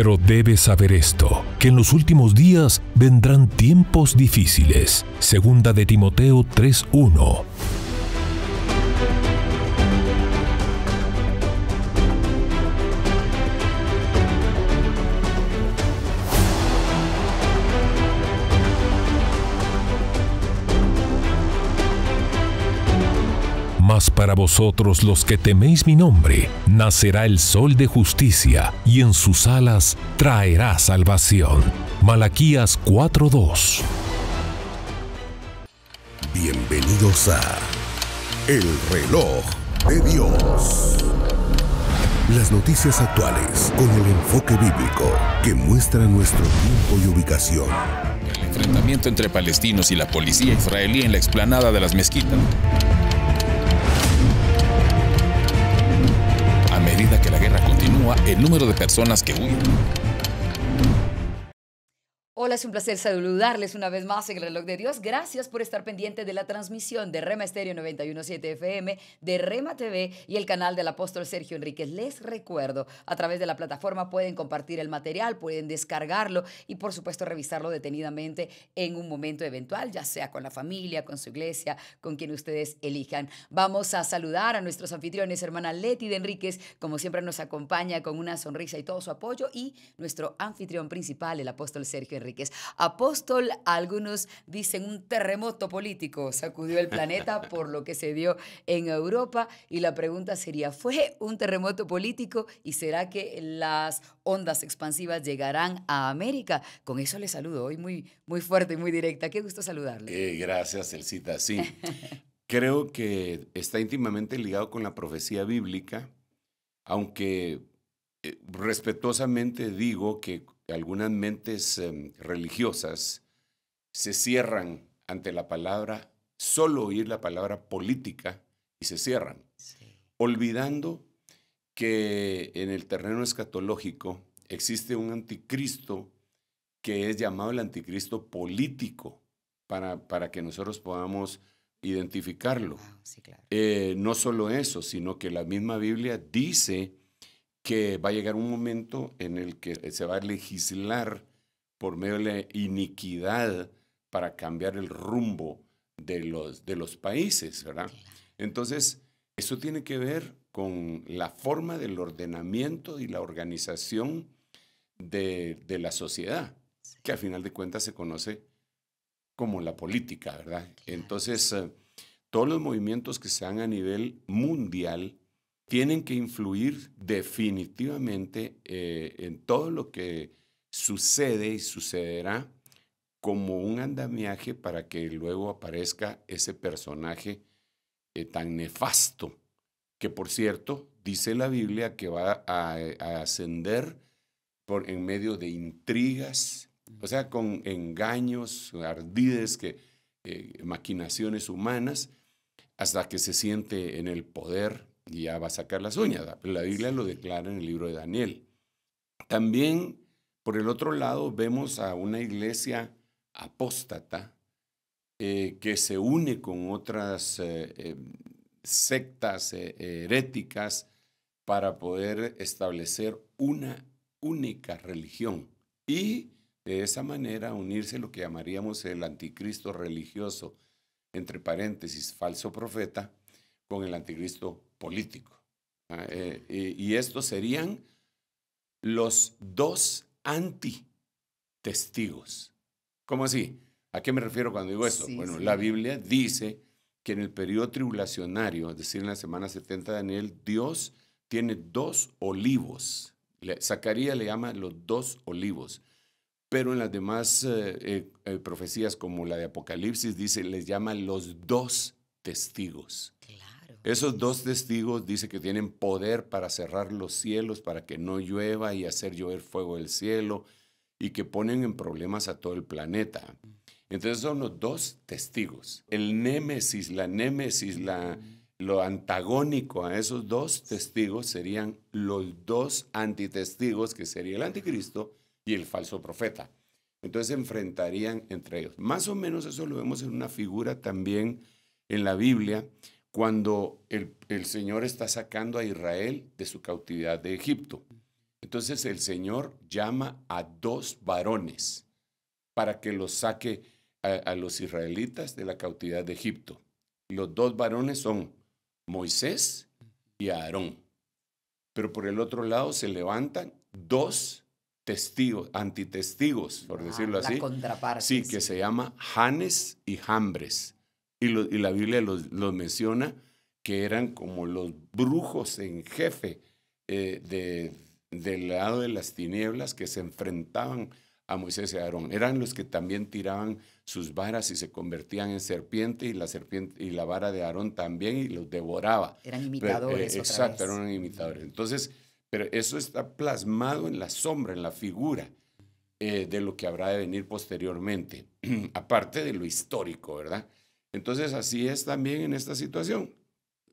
Pero debes saber esto, que en los últimos días vendrán tiempos difíciles. Segunda de Timoteo 3.1 para vosotros los que teméis mi nombre, nacerá el sol de justicia, y en sus alas traerá salvación. Malaquías 4:2 Bienvenidos a El reloj de Dios. Las noticias actuales con el enfoque bíblico que muestra nuestro tiempo y ubicación. El enfrentamiento entre palestinos y la policía israelí en la explanada de las mezquitas el número de personas que huyen hola, es un placer saludarles una vez más en el reloj de Dios. Gracias por estar pendiente de la transmisión de Rema Estéreo 917 FM, de Rema TV y el canal del apóstol Sergio Enríquez. Les recuerdo, a través de la plataforma pueden compartir el material, pueden descargarlo y por supuesto revisarlo detenidamente en un momento eventual, ya sea con la familia, con su iglesia, con quien ustedes elijan. Vamos a saludar a nuestros anfitriones, hermana Leti de Enríquez, como siempre nos acompaña con una sonrisa y todo su apoyo y nuestro anfitrión principal, el apóstol Sergio Enríquez. Apóstol, algunos dicen un terremoto político sacudió el planeta por lo que se dio en Europa y la pregunta sería, ¿fue un terremoto político y será que las ondas expansivas llegarán a América? Con eso le saludo hoy muy, muy fuerte y muy directa. Qué gusto saludarle. Eh, gracias, Elcita. Sí, creo que está íntimamente ligado con la profecía bíblica, aunque eh, respetuosamente digo que algunas mentes em, religiosas se cierran ante la palabra, solo oír la palabra política y se cierran, olvidando que en el terreno escatológico existe un anticristo que es llamado el anticristo político para, para que nosotros podamos identificarlo. Eh, no solo eso, sino que la misma Biblia dice que va a llegar un momento en el que se va a legislar por medio de la iniquidad para cambiar el rumbo de los, de los países, ¿verdad? Entonces, eso tiene que ver con la forma del ordenamiento y la organización de, de la sociedad, que al final de cuentas se conoce como la política, ¿verdad? Entonces, eh, todos los movimientos que se dan a nivel mundial tienen que influir definitivamente eh, en todo lo que sucede y sucederá como un andamiaje para que luego aparezca ese personaje eh, tan nefasto, que por cierto dice la Biblia que va a, ascender por, en medio de intrigas, o sea, con engaños, ardides, que, eh, maquinaciones humanas, hasta que se siente en el poder y ya va a sacar las uñas. Pero la Biblia lo declara en el libro de Daniel. También, por el otro lado, vemos a una iglesia apóstata eh, que se une con otras eh, eh, sectas heréticas para poder establecer una única religión y de esa manera unirse lo que llamaríamos el anticristo religioso, entre paréntesis, falso profeta, con el anticristo político. Ah, eh, eh, y estos serían los dos antitestigos. ¿Cómo así? ¿A qué me refiero cuando digo eso? bueno, la Biblia dice que en el periodo tribulacionario, es decir, en la semana 70 de Daniel, Dios tiene dos olivos. Zacarías le llama los dos olivos. Pero en las demás eh, profecías, como la de Apocalipsis, dice, les llama los dos testigos. Esos dos testigos dicen que tienen poder para cerrar los cielos, para que no llueva y hacer llover fuego del cielo, y que ponen en problemas a todo el planeta. Entonces son los dos testigos. El némesis, la némesis, lo antagónico a esos dos testigos serían los dos antitestigos, que sería el anticristo y el falso profeta. Entonces se enfrentarían entre ellos. Más o menos eso lo vemos en una figura también en la Biblia, cuando el, Señor está sacando a Israel de su cautividad de Egipto. Entonces el Señor llama a dos varones para que los saque a, los israelitas de la cautividad de Egipto. Los dos varones son Moisés y Aarón. Pero por el otro lado se levantan dos testigos, antitestigos, por ah, decirlo así. La contraparte. Sí, que se llama Hanes y Jambres y, la Biblia los, menciona, que eran como los brujos en jefe eh, de, del lado de las tinieblas que se enfrentaban a Moisés y a Aarón. Eran los que también tiraban sus varas y se convertían en serpiente y la serpiente y la vara de Aarón también y los devoraba. Eran imitadores. Eh, exacto, eran imitadores. Entonces, pero eso está plasmado en la sombra, en la figura eh, de lo que habrá de venir posteriormente, aparte de lo histórico, ¿verdad? Entonces, así es también en esta situación.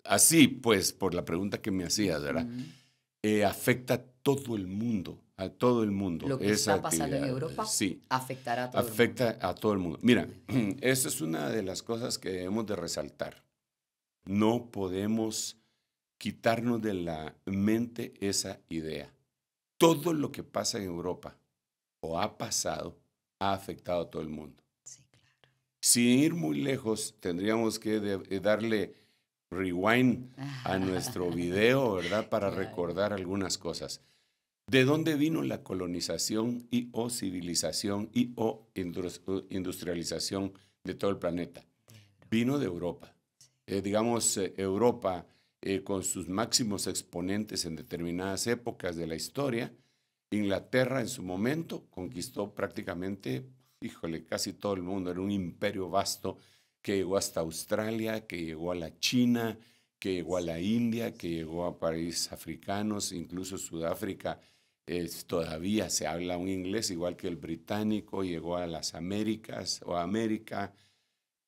Así, pues, por la pregunta que me hacías, ¿verdad? Eh, afecta a todo el mundo, a todo el mundo. Lo que está pasando en Europa afectará a todo afecta el mundo. a todo el mundo. Mira, esta es una de las cosas que debemos de resaltar. No podemos quitarnos de la mente esa idea. Todo lo que pasa en Europa o ha pasado ha afectado a todo el mundo. Sin ir muy lejos, tendríamos que eh, darle rewind a nuestro video, ¿verdad? Para recordar algunas cosas. ¿De dónde vino la colonización y o civilización y o industrialización de todo el planeta? Vino de Europa. Eh, digamos, eh, Europa, con sus máximos exponentes en determinadas épocas de la historia, Inglaterra en su momento conquistó prácticamente híjole, casi todo el mundo, era un imperio vasto que llegó hasta Australia, que llegó a la China, que llegó a la India, que llegó a países africanos, incluso Sudáfrica. todavía se habla un inglés igual que el británico, llegó a las Américas o América,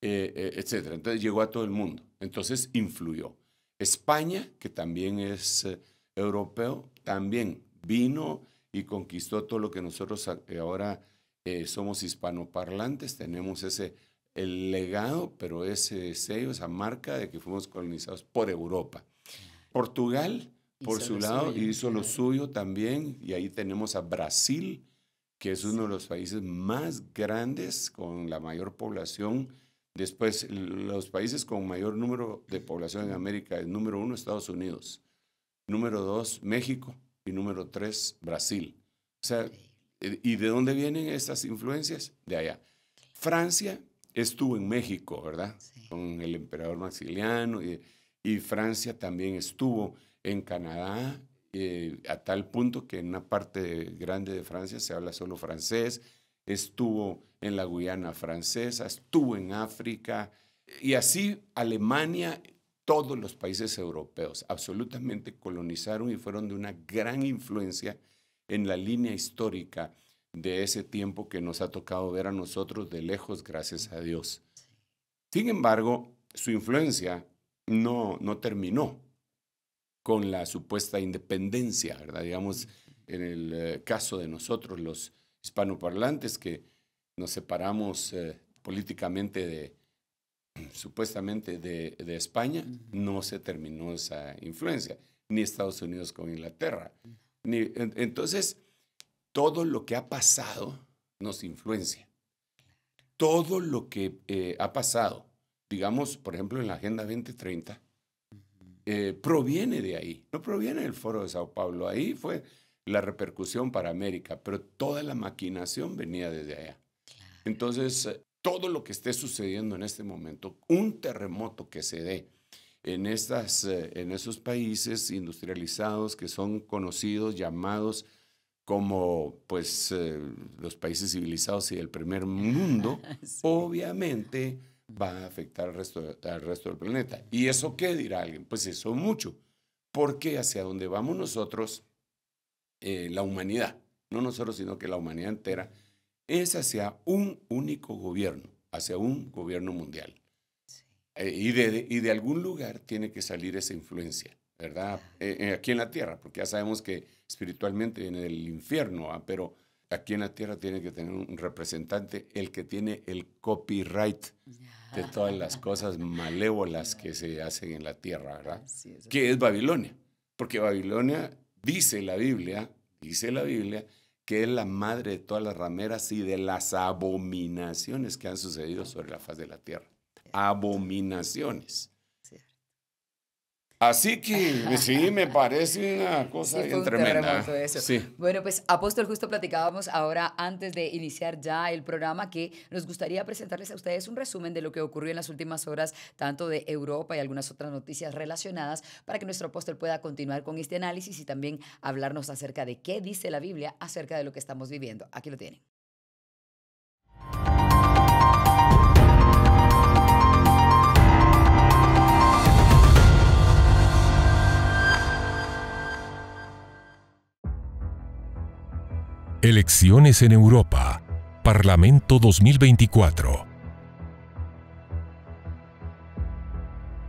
eh, eh, etcétera. etc. Entonces llegó a todo el mundo. Entonces influyó. España, que también es eh, europeo, también vino y conquistó todo lo que nosotros ahora eh, somos hispanoparlantes, tenemos ese el legado, pero ese sello, esa marca de que fuimos colonizados por Europa. Portugal, por su lado, hizo lo suyo también, y ahí tenemos a Brasil, que es uno de los países más grandes con la mayor población. Después, los países con mayor número de población en América, el número uno, Estados Unidos, número dos, México, y número tres, Brasil. O sea, eh, ¿Y de dónde vienen estas influencias? De allá. Francia estuvo en México, ¿verdad? Con el emperador Maximiliano y, Francia también estuvo en Canadá, eh, a tal punto que en una parte grande de Francia se habla solo francés, estuvo en la Guyana francesa, estuvo en África, y así Alemania, todos los países europeos absolutamente colonizaron y fueron de una gran influencia en la línea histórica de ese tiempo que nos ha tocado ver a nosotros de lejos, gracias a Dios. Sin embargo, su influencia no, no terminó con la supuesta independencia, ¿verdad? Digamos, en el eh, caso de nosotros, los hispanoparlantes, que nos separamos eh, políticamente de, supuestamente de, de, España, no se terminó esa influencia, ni Estados Unidos con Inglaterra entonces, todo lo que ha pasado nos influencia. Todo lo que eh, ha pasado, digamos, por ejemplo, en la Agenda 2030, eh, proviene de ahí, no proviene del Foro de Sao Paulo, ahí fue la repercusión para América, pero toda la maquinación venía desde allá. Entonces, eh, todo lo que esté sucediendo en este momento, un terremoto que se dé, en, estas, eh, en esos países industrializados que son conocidos, llamados como pues eh, los países civilizados y el primer mundo, obviamente va a afectar al resto, al resto del planeta. ¿Y eso qué dirá alguien? Pues eso mucho, porque hacia dónde vamos nosotros, eh, la humanidad, no nosotros, sino que la humanidad entera, es hacia un único gobierno, hacia un gobierno mundial. Eh, y, de, algún lugar tiene que salir esa influencia, ¿verdad? Eh, eh, aquí en la tierra, porque ya sabemos que espiritualmente viene el infierno, ah, pero aquí en la tierra tiene que tener un representante, el que tiene el copyright de todas las cosas malévolas que se hacen en la tierra, ¿verdad? Que es Babilonia, porque Babilonia dice la Biblia, dice la Biblia, que es la madre de todas las rameras y de las abominaciones que han sucedido sobre la faz de la tierra abominaciones. Así que pues sí, me parece una cosa tremenda. Bueno, pues Apóstol, justo platicábamos ahora antes de iniciar ya el programa que nos gustaría presentarles a ustedes un resumen de lo que ocurrió en las últimas horas, tanto de Europa y algunas otras noticias relacionadas, para que nuestro apóstol pueda continuar con este análisis y también hablarnos acerca de qué dice la Biblia acerca de lo que estamos viviendo. Aquí lo tienen. Elecciones en Europa. Parlamento 2024.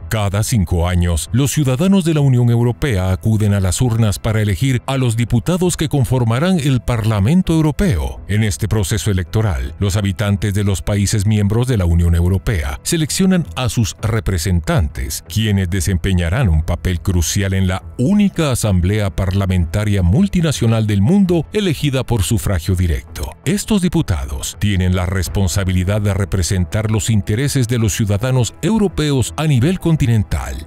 Cada cinco años, los ciudadanos de la Unión Europea acuden a las urnas para elegir a los diputados que conformarán el Parlamento Europeo. En este proceso electoral, los habitantes de los países miembros de la Unión Europea seleccionan a sus representantes, quienes desempeñarán un papel crucial en la única asamblea parlamentaria multinacional del mundo elegida por sufragio directo. Estos diputados tienen la responsabilidad de representar los intereses de los ciudadanos europeos a nivel continental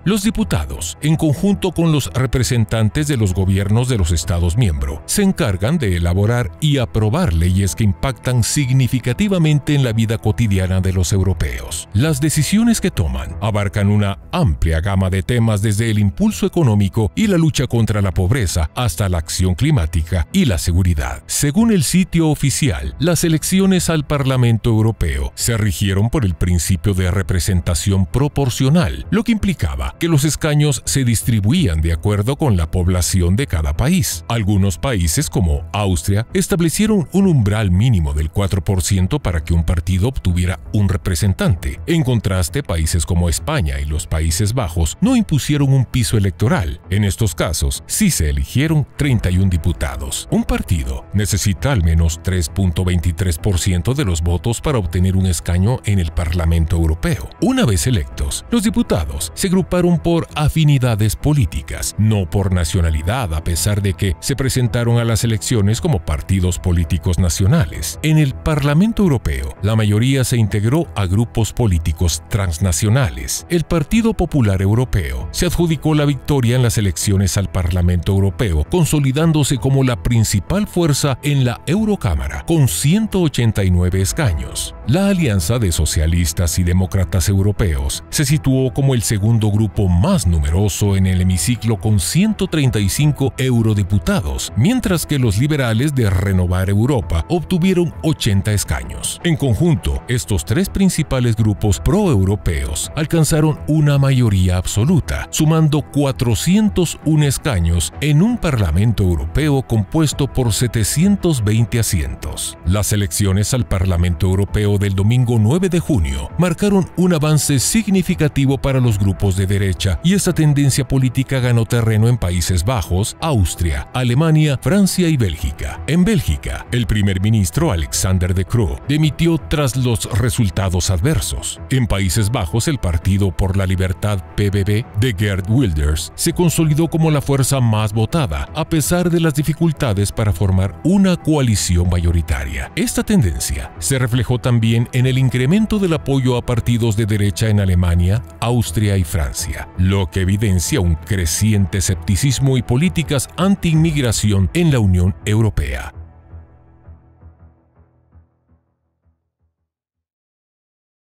los diputados, en conjunto con los representantes de los gobiernos de los Estados miembros, se encargan de elaborar y aprobar leyes que impactan significativamente en la vida cotidiana de los europeos. Las decisiones que toman abarcan una amplia gama de temas desde el impulso económico y la lucha contra la pobreza hasta la acción climática y la seguridad. Según el sitio oficial, las elecciones al Parlamento Europeo se rigieron por el principio de representación proporcional, lo que implicaba que los escaños se distribuían de acuerdo con la población de cada país. Algunos países, como Austria, establecieron un umbral mínimo del 4% para que un partido obtuviera un representante. En contraste, países como España y los Países Bajos no impusieron un piso electoral. En estos casos, sí se eligieron 31 diputados. Un partido necesita al menos 3.23% de los votos para obtener un escaño en el Parlamento Europeo. Una vez electos, los diputados se agruparon por afinidades políticas, no por nacionalidad, a pesar de que se presentaron a las elecciones como partidos políticos nacionales. En el Parlamento Europeo, la mayoría se integró a grupos políticos transnacionales. El Partido Popular Europeo se adjudicó la victoria en las elecciones al Parlamento Europeo, consolidándose como la principal fuerza en la Eurocámara, con 189 escaños. La alianza de socialistas y demócratas europeos se situó como el segundo grupo más numeroso en el hemiciclo con 135 eurodiputados, mientras que los liberales de Renovar Europa obtuvieron 80 escaños. En conjunto, estos tres principales grupos proeuropeos alcanzaron una mayoría absoluta, sumando 401 escaños en un Parlamento Europeo compuesto por 720 asientos. Las elecciones al Parlamento Europeo del domingo 9 de junio marcaron un avance significativo para los grupos de derecha y esta tendencia política ganó terreno en Países Bajos, Austria, Alemania, Francia y Bélgica. En Bélgica, el primer ministro Alexander de Croo demitió tras los resultados adversos. En Países Bajos, el Partido por la Libertad PBB de Gerd Wilders se consolidó como la fuerza más votada, a pesar de las dificultades para formar una coalición mayoritaria. Esta tendencia se reflejó también en el incremento del apoyo a partidos de derecha en Alemania, Austria, y Francia, lo que evidencia un creciente escepticismo y políticas anti-inmigración en la Unión Europea.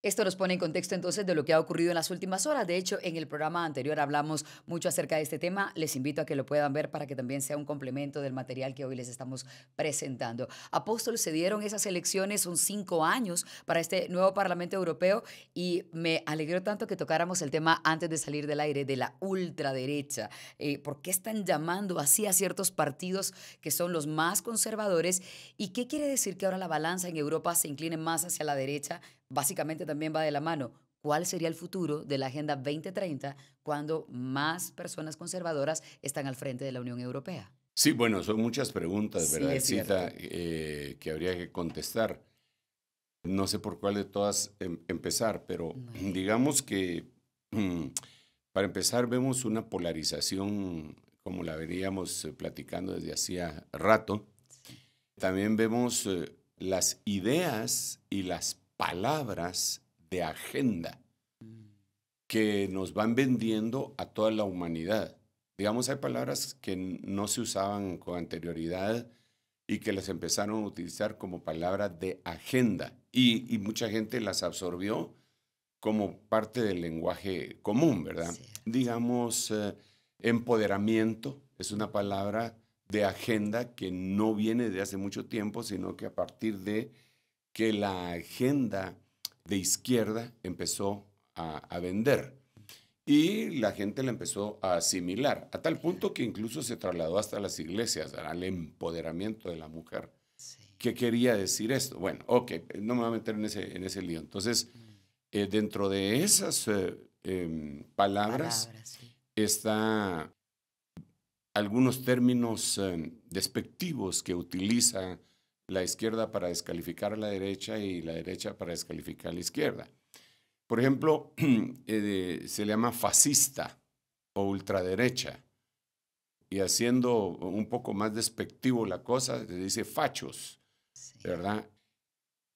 Esto nos pone en contexto entonces de lo que ha ocurrido en las últimas horas. De hecho, en el programa anterior hablamos mucho acerca de este tema. Les invito a que lo puedan ver para que también sea un complemento del material que hoy les estamos presentando. Apóstoles, se dieron esas elecciones, son cinco años para este nuevo Parlamento Europeo y me alegró tanto que tocáramos el tema antes de salir del aire de la ultraderecha. Eh, ¿Por qué están llamando así a ciertos partidos que son los más conservadores? ¿Y qué quiere decir que ahora la balanza en Europa se incline más hacia la derecha? básicamente también va de la mano cuál sería el futuro de la Agenda 2030 cuando más personas conservadoras están al frente de la Unión Europea. Sí, bueno, son muchas preguntas, ¿verdad? Cita, eh, que habría que contestar. No sé por cuál de todas em, empezar, pero digamos que mm, para empezar vemos una polarización como la veníamos eh, platicando desde hacía rato. También vemos eh, las ideas y las palabras de agenda que nos van vendiendo a toda la humanidad. Digamos, hay palabras que no se usaban con anterioridad y que las empezaron a utilizar como palabras de agenda y, mucha gente las absorbió como parte del lenguaje común, ¿verdad? Digamos, eh, empoderamiento es una palabra de agenda que no viene de hace mucho tiempo, sino que a partir de que la agenda de izquierda empezó a, vender y la gente la empezó a asimilar, a tal punto que incluso se trasladó hasta las iglesias, al empoderamiento de la mujer. ¿Qué quería decir esto? Bueno, ok, no me voy a meter en ese, en ese lío. Entonces, mm. eh, dentro de esas eh, em, palabras, está algunos términos em, despectivos que utiliza la izquierda para descalificar a la derecha y la derecha para descalificar a la izquierda. Por ejemplo, eh, se le llama fascista o ultraderecha. Y haciendo un poco más despectivo la cosa, se dice fachos, ¿verdad?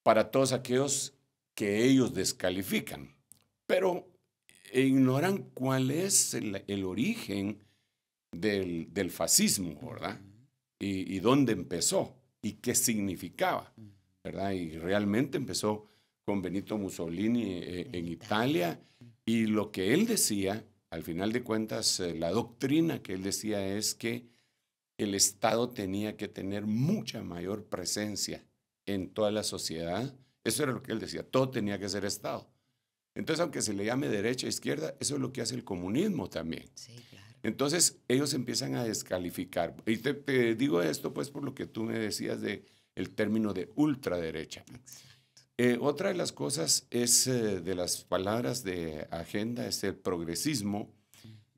Para todos aquellos que ellos descalifican. Pero eh, ignoran cuál es el, origen del, del, fascismo, ¿verdad? Y, y dónde empezó y qué significaba, ¿verdad? Y realmente empezó con Benito Mussolini eh, eh, en Italia y lo que él decía, al final de cuentas, eh, la doctrina que él decía es que el Estado tenía que tener mucha mayor presencia en toda la sociedad. Eso era lo que él decía, todo tenía que ser Estado. Entonces, aunque se le llame derecha, izquierda, eso es lo que hace el comunismo también. Sí, claro. Entonces ellos empiezan a descalificar. Y te, digo esto pues por lo que tú me decías de el término de ultraderecha. Eh, otra de las cosas es eh, de las palabras de agenda es el progresismo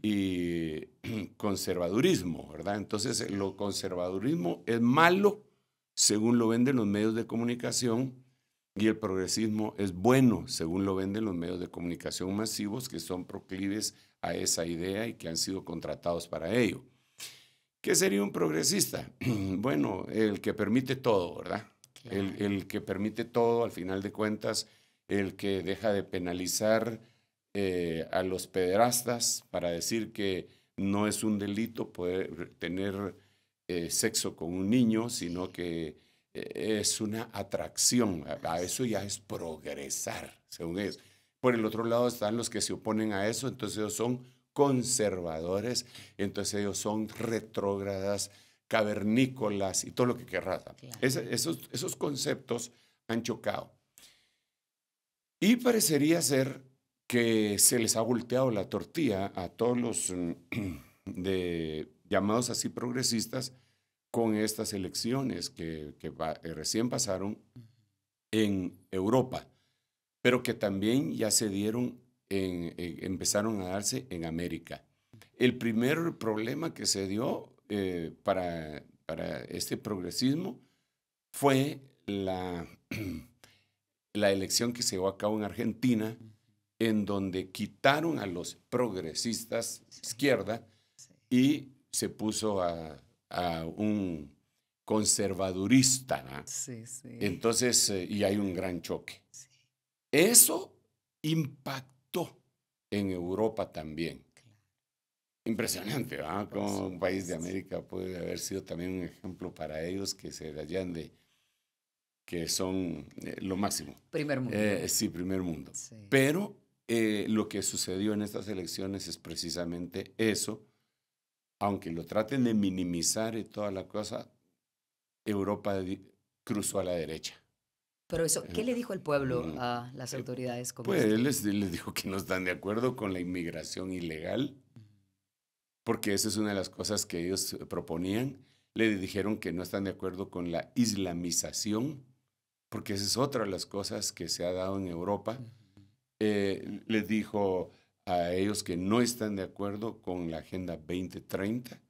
y conservadurismo, ¿verdad? Entonces eh, lo conservadurismo es malo según lo venden los medios de comunicación y el progresismo es bueno según lo venden los medios de comunicación masivos que son proclives a esa idea y que han sido contratados para ello. ¿Qué sería un progresista? Bueno, el que permite todo, ¿verdad? El, que permite todo, al final de cuentas, el que deja de penalizar eh, a los pederastas para decir que no es un delito poder tener eh, sexo con un niño, sino que eh, es una atracción. A, eso ya es progresar, según ellos por el otro lado están los que se oponen a eso, entonces ellos son conservadores, entonces ellos son retrógradas, cavernícolas y todo lo que querrá. esos, esos conceptos han chocado. Y parecería ser que se les ha volteado la tortilla a todos los mm, llamados así progresistas con estas elecciones que, eh, recién pasaron en Europa pero que también ya se dieron, en, empezaron a darse en América. El primer problema que se dio eh, para, para este progresismo fue la, la elección que se llevó a cabo en Argentina, en donde quitaron a los progresistas izquierda y se puso a, a un conservadurista. Entonces, eh, y hay un gran choque. Sí. Eso impactó en Europa también. Impresionante, ¿verdad? Como un país de América puede haber sido también un ejemplo para ellos que se hallan de que son eh, lo máximo. Primer mundo. Eh, sí, primer mundo. Pero eh, lo que sucedió en estas elecciones es precisamente eso. Aunque lo traten de minimizar y toda la cosa, Europa cruzó a la derecha. Pero eso, ¿qué le dijo el pueblo mm, a las eh, autoridades? pues él este? les, dijo que no están de acuerdo con la inmigración ilegal, porque esa es una de las cosas que ellos proponían. Le dijeron que no están de acuerdo con la islamización, porque esa es otra de las cosas que se ha dado en Europa. Eh, les dijo a ellos que no están de acuerdo con la Agenda 2030.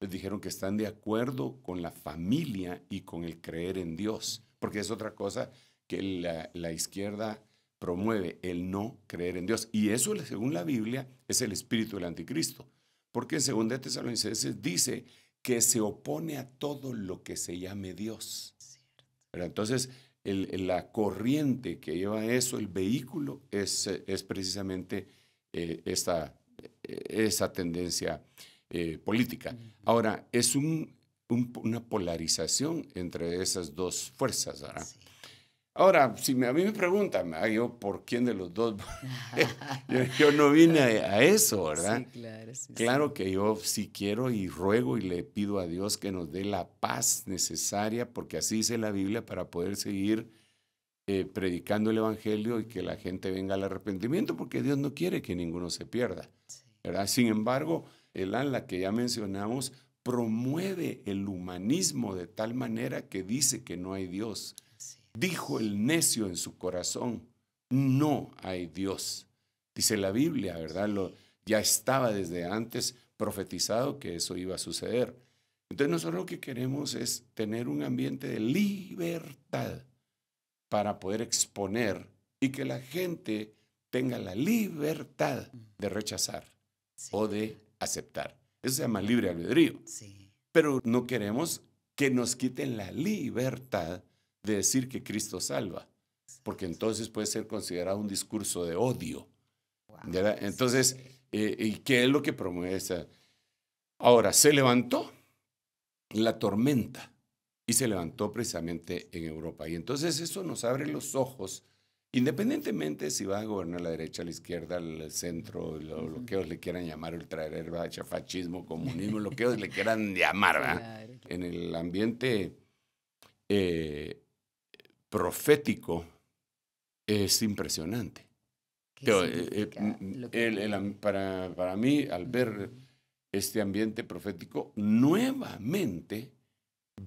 Les dijeron que están de acuerdo con la familia y con el creer en Dios porque es otra cosa que la, izquierda promueve, el no creer en Dios. Y eso, según la Biblia, es el espíritu del anticristo, porque según de Tesalonicenses dice que se opone a todo lo que se llame Dios. Pero entonces, la corriente que lleva eso, el vehículo, es, es precisamente eh, esta, eh, esa tendencia eh, política. Ahora, es un, una polarización entre esas dos fuerzas, ¿verdad? Ahora, si me, a mí me preguntan, ah, yo por quién de los dos, yo, no vine a, eso, ¿verdad? claro, que yo sí quiero y ruego y le pido a Dios que nos dé la paz necesaria, porque así dice la Biblia, para poder seguir eh, predicando el Evangelio y que la gente venga al arrepentimiento, porque Dios no quiere que ninguno se pierda, ¿verdad? Sin embargo, el ala que ya mencionamos promueve el humanismo de tal manera que dice que no hay Dios. Dijo el necio en su corazón, no hay Dios. Dice la Biblia, ¿verdad? Lo, ya estaba desde antes profetizado que eso iba a suceder. Entonces nosotros lo que queremos es tener un ambiente de libertad para poder exponer y que la gente tenga la libertad de rechazar o de aceptar. Eso se llama libre albedrío. Pero no queremos que nos quiten la libertad de decir que Cristo salva, porque entonces puede ser considerado un discurso de odio. entonces, eh, ¿y qué es lo que promueve esa? Ahora, se levantó la tormenta y se levantó precisamente en Europa. Y entonces eso nos abre los ojos Independientemente si va a gobernar la derecha, la izquierda, el centro, lo, que ellos le quieran llamar, ultraderecha, fascismo, comunismo, lo que ellos le quieran llamar, en el ambiente eh, profético es impresionante. Eh, eh, para, mí, al ver este ambiente profético, nuevamente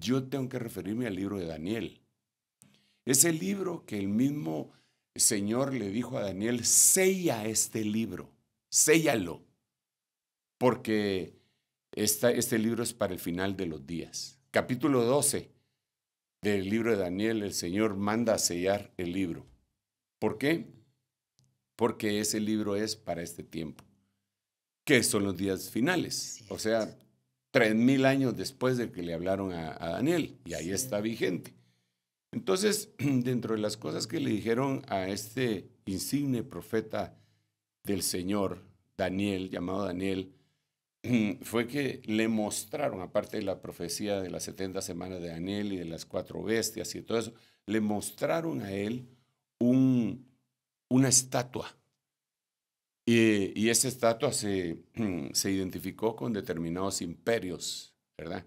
yo tengo que referirme al libro de Daniel. Es el libro que el mismo Señor le dijo a Daniel, sella este libro, séllalo, porque esta, este libro es para el final de los días. Capítulo 12 del libro de Daniel, el Señor manda a sellar el libro. ¿Por qué? Porque ese libro es para este tiempo, que son los días finales, o sea, tres mil años después de que le hablaron a, Daniel, y ahí está vigente. Entonces, dentro de las cosas que le dijeron a este insigne profeta del Señor, Daniel, llamado Daniel, fue que le mostraron, aparte de la profecía de las 70 semanas de Daniel y de las cuatro bestias y todo eso, le mostraron a él una estatua. Y, esa estatua se, se identificó con determinados imperios, ¿verdad?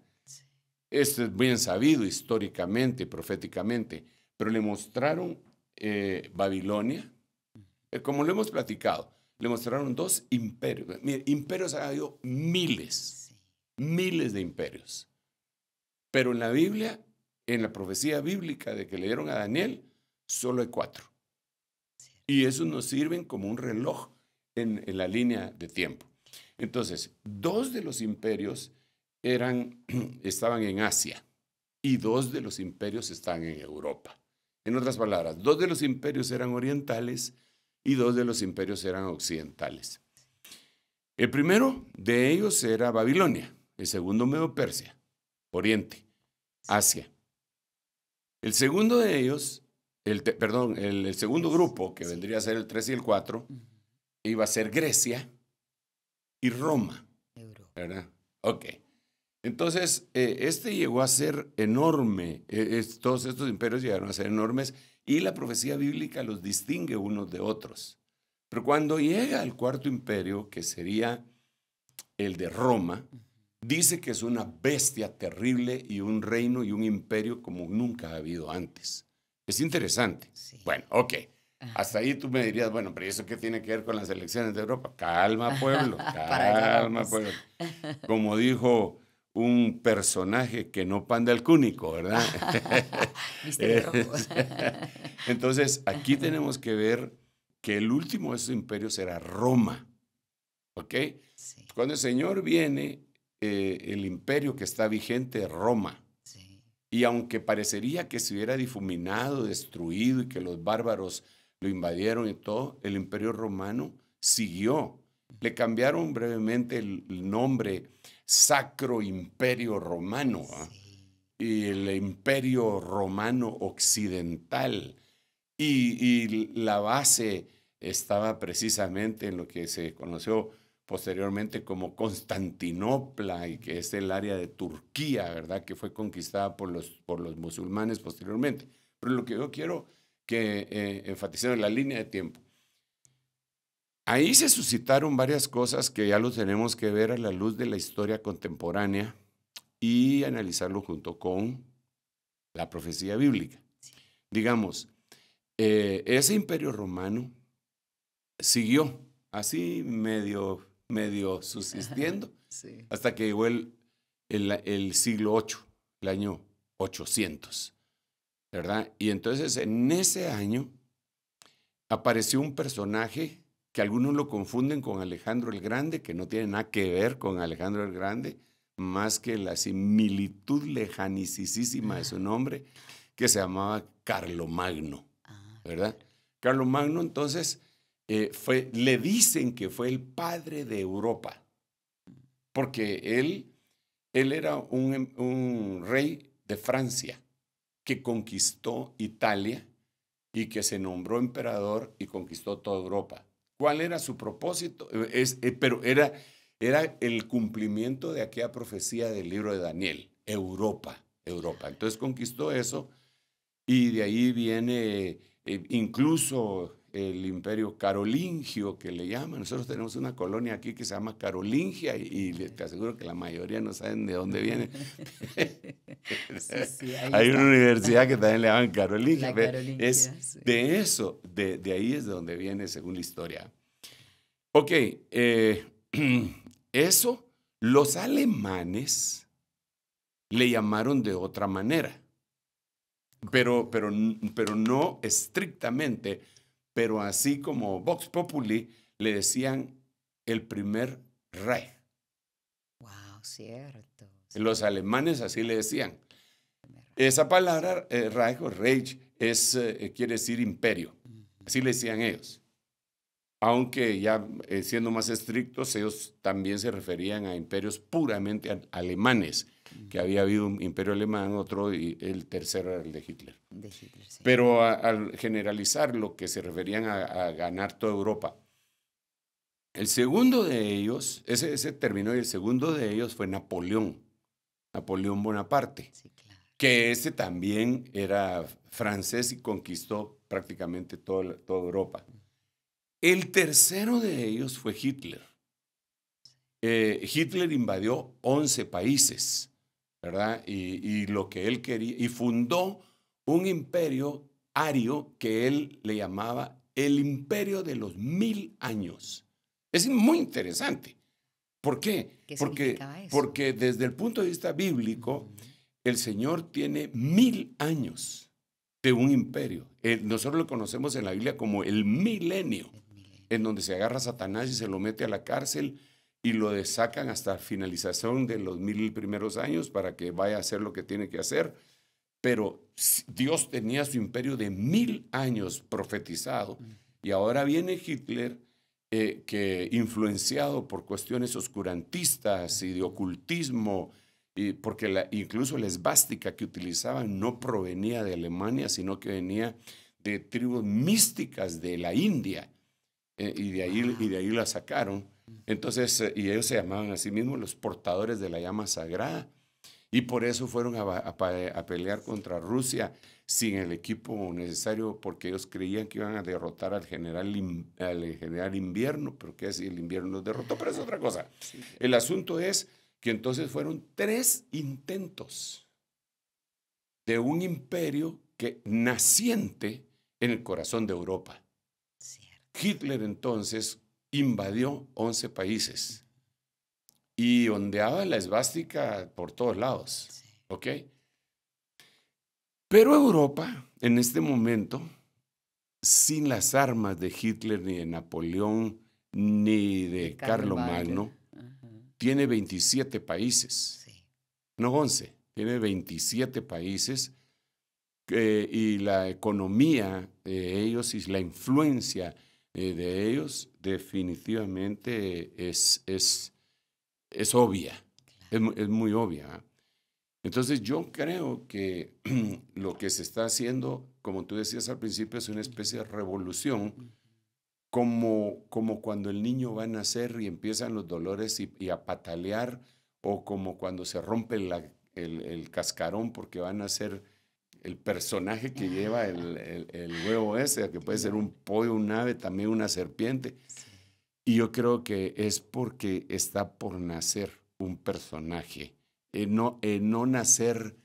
Esto es bien sabido históricamente, proféticamente, pero le mostraron eh, Babilonia, eh, como lo hemos platicado, le mostraron dos imperios. imperios ha habido miles, miles de imperios. Pero en la Biblia, en la profecía bíblica de que leyeron a Daniel, solo hay cuatro. Y esos nos sirven como un reloj en la línea de tiempo. Entonces, dos de los imperios eran, estaban en Asia y dos de los imperios están en Europa. En otras palabras, dos de los imperios eran orientales y dos de los imperios eran occidentales. El primero de ellos era Babilonia, el segundo medio Persia, Oriente, Asia. El segundo de ellos, el perdón, el, el, segundo grupo, que vendría a ser el 3 y el 4, iba a ser Grecia y Roma. ¿Verdad? Ok. Entonces, eh, este llegó a ser enorme, eh, todos estos imperios llegaron a ser enormes y la profecía bíblica los distingue unos de otros. Pero cuando llega al cuarto imperio, que sería el de Roma, dice que es una bestia terrible y un reino y un imperio como nunca ha habido antes. Es interesante. Bueno, ok. Hasta ahí tú me dirías, bueno, pero eso qué tiene que ver con las elecciones de Europa? Calma, pueblo, calma, pues. pueblo. Como dijo un personaje que no panda el cúnico, ¿verdad? Entonces, aquí tenemos que ver que el último de esos imperios era Roma, ¿ok? Cuando el Señor viene, eh, el imperio que está vigente es Roma. Y aunque parecería que se hubiera difuminado, destruido y que los bárbaros lo invadieron y todo, el imperio romano siguió. Le cambiaron brevemente el nombre Sacro Imperio Romano ¿ah? y el Imperio Romano Occidental. Y, la base estaba precisamente en lo que se conoció posteriormente como Constantinopla y que es el área de Turquía, ¿verdad? Que fue conquistada por los, por los musulmanes posteriormente. Pero lo que yo quiero que eh, enfatizar en la línea de tiempo Ahí se suscitaron varias cosas que ya lo tenemos que ver a la luz de la historia contemporánea y analizarlo junto con la profecía bíblica. Digamos, eh, ese imperio romano siguió así medio, medio subsistiendo hasta que llegó el, siglo VIII, el año 800, ¿verdad? Y entonces en ese año apareció un personaje que algunos lo confunden con Alejandro el Grande, que no tiene nada que ver con Alejandro el Grande, más que la similitud lejanicísima de su nombre, que se llamaba Carlomagno, ah. ¿verdad? Carlomagno entonces eh, fue, le dicen que fue el padre de Europa, porque él, él era un rey de Francia que conquistó Italia y que se nombró emperador y conquistó toda Europa. ¿Cuál era su propósito? Eh, es, eh, pero era, era el cumplimiento de aquella profecía del libro de Daniel, Europa, Europa. Entonces conquistó eso y de ahí viene eh, incluso el imperio carolingio que le llaman. Nosotros tenemos una colonia aquí que se llama Carolingia y, les te aseguro que la mayoría no saben de dónde viene. Hay una universidad que también le llaman Carolingia. es de eso, de, ahí es de donde viene según la historia. Ok, eh, eso los alemanes le llamaron de otra manera, pero, pero, pero no estrictamente pero así como Vox Populi, le decían el primer Reich. Wow, cierto. Los alemanes así le decían. Esa palabra, Reich o Reich, es, eh, quiere decir imperio. Así le decían ellos aunque ya eh, siendo más estrictos, ellos también se referían a imperios puramente alemanes, que había habido un imperio alemán, otro y el tercero era el de Hitler. Pero al generalizar lo que se referían a, ganar toda Europa. El segundo de ellos, ese, ese terminó y el segundo de ellos fue Napoleón, Napoleón Bonaparte, que ese también era francés y conquistó prácticamente toda, toda Europa. El tercero de ellos fue Hitler. Eh, Hitler invadió 11 países, ¿verdad? Y, lo que él quería, y fundó un imperio ario que él le llamaba el imperio de los mil años. Es muy interesante. ¿Por qué? porque, porque desde el punto de vista bíblico, el Señor tiene mil años de un imperio. Eh, nosotros lo conocemos en la Biblia como el milenio en donde se agarra a Satanás y se lo mete a la cárcel y lo desacan hasta finalización de los mil primeros años para que vaya a hacer lo que tiene que hacer. Pero Dios tenía su imperio de mil años profetizado y ahora viene Hitler eh, que influenciado por cuestiones oscurantistas y de ocultismo, y porque incluso la esvástica que utilizaban no provenía de Alemania, sino que venía de tribus místicas de la India. Eh, y, de ahí, y de ahí la sacaron. Entonces, eh, y ellos se llamaban a sí mismos los portadores de la llama sagrada. Y por eso fueron a, pelear contra Rusia sin el equipo necesario, porque ellos creían que iban a derrotar al general, al general invierno, pero es si el invierno los derrotó, pero es otra cosa. El asunto es que entonces fueron tres intentos de un imperio que naciente en el corazón de Europa. Hitler entonces invadió 11 países y ondeaba la esvástica por todos lados. ¿Ok? Pero Europa, en este momento, sin las armas de Hitler, ni de Napoleón, ni de, Carlomagno, Magno, tiene 27 países. No 11, tiene 27 países. Eh, y la economía de ellos y la influencia de ellos definitivamente es, es, es obvia, es, muy obvia. ¿ah? Entonces yo creo que lo que se está haciendo, como tú decías al principio, es una especie de revolución, como, como cuando el niño va a nacer y empiezan los dolores y, a patalear, o como cuando se rompe el, el cascarón porque van a ser el personaje que lleva el, el, huevo ese, que puede ser un pollo, un ave, también una serpiente. Y yo creo que es porque está por nacer un personaje, eh, no, en eh, nacer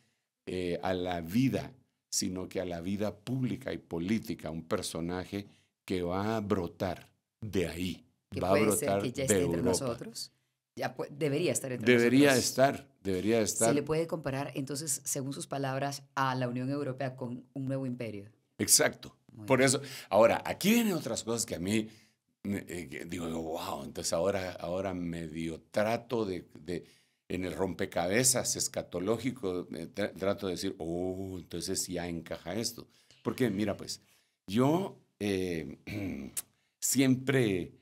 eh, a la vida, sino que a la vida pública y política, un personaje que va a brotar de ahí, va a brotar de entre nosotros debería estar Debería estar, debería estar. Se le puede comparar, entonces, según sus palabras, a la Unión Europea con un nuevo imperio. Exacto. Por eso, ahora, aquí vienen otras cosas que a mí, eh, digo, wow, entonces ahora, ahora medio trato de, en el rompecabezas escatológico, trato de decir, oh, entonces ya encaja esto. Porque mira, pues, yo eh, siempre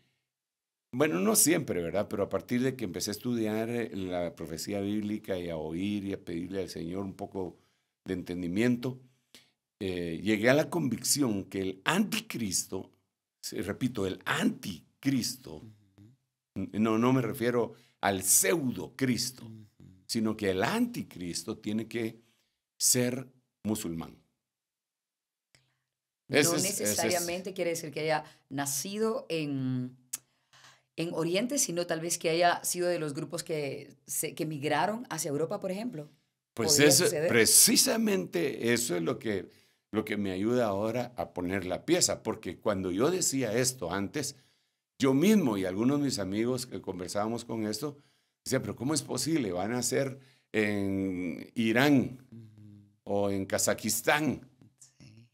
bueno, no siempre, ¿verdad? Pero a partir de que empecé a estudiar eh, la profecía bíblica y a oír y a pedirle al Señor un poco de entendimiento, eh, llegué a la convicción que el anticristo, repito, el anticristo, no, no me refiero al pseudo Cristo, sino que el anticristo tiene que ser musulmán. no necesariamente quiere decir que haya nacido en en Oriente, sino tal vez que haya sido de los grupos que, que migraron hacia Europa, por ejemplo. Pues eso, precisamente eso es lo que, lo que me ayuda ahora a poner la pieza, porque cuando yo decía esto antes, yo mismo y algunos de mis amigos que conversábamos con esto, decía, pero ¿cómo es posible? Van a ser en Irán o en Kazajistán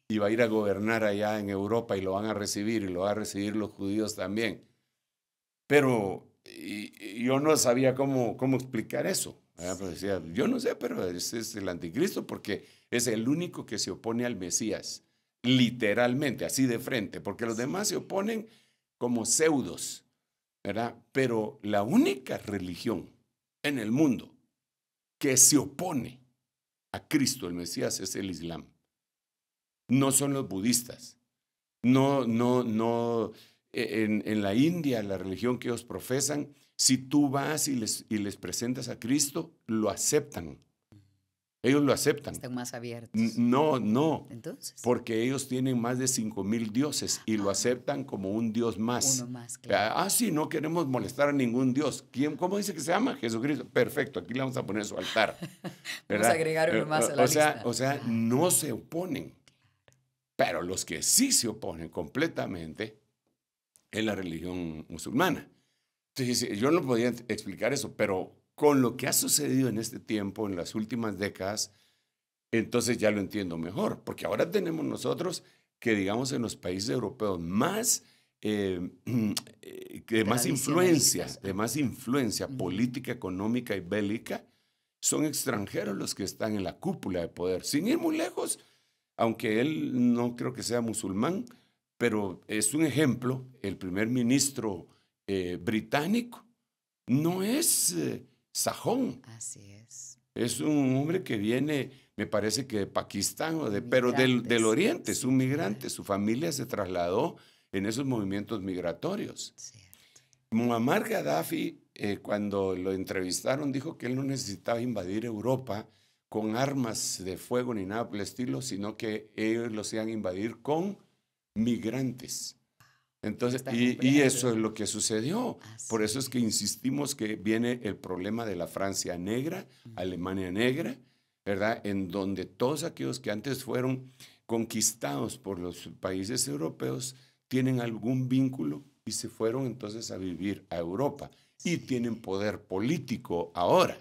y va a ir a gobernar allá en Europa y lo van a recibir y lo van a recibir los judíos también. Pero yo no sabía cómo, cómo explicar eso. Pues yo no sé, pero ese es el anticristo porque es el único que se opone al Mesías, literalmente, así de frente, porque los demás se oponen como pseudos, ¿verdad? Pero la única religión en el mundo que se opone a Cristo, el Mesías, es el Islam. No son los budistas, no, no, no e-, en, la India, la religión que ellos profesan, si tú vas y les, y les presentas a Cristo, lo aceptan. Ellos lo aceptan. Están más abiertos. No, no. Porque ellos tienen más de 5,000 mil dioses y lo ah. aceptan como un dios más. Uno más, ah, claro. Ah, sí, no queremos molestar a ningún dios. ¿Quién, ¿Cómo dice que se llama? Jesucristo. Perfecto, aquí le vamos a poner su altar. vamos a agregar uno eh, más a la o sea, O sea, no se oponen. Pero los que sí se oponen completamente en la religión musulmana. Entonces, yo no podía explicar eso, pero con lo que ha sucedido en este tiempo, en las últimas décadas, entonces ya lo entiendo mejor, porque ahora tenemos nosotros que, digamos, en los países europeos más, eh, eh de más influencia, de más influencia política, económica y bélica, son extranjeros los que están en la cúpula de poder. Sin ir muy lejos, aunque él no creo que sea musulmán, pero es un ejemplo, el primer ministro eh, británico no es eh, sajón. Así es. Es un hombre que viene, me parece que de Pakistán, o de, pero del, Oriente, es un migrante. Su familia se trasladó en esos movimientos migratorios. Muammar Gaddafi, eh, cuando lo entrevistaron, dijo que él no necesitaba invadir Europa con armas de fuego ni nada por el estilo, sino que ellos lo iban invadir con migrantes. Entonces, y, eso es ¿eh? lo que sucedió. Por eso es que insistimos que viene el problema de la Francia negra, Alemania negra, ¿verdad? En donde todos aquellos que antes fueron conquistados por los países europeos tienen algún vínculo y se fueron entonces a vivir a Europa y tienen poder político ahora.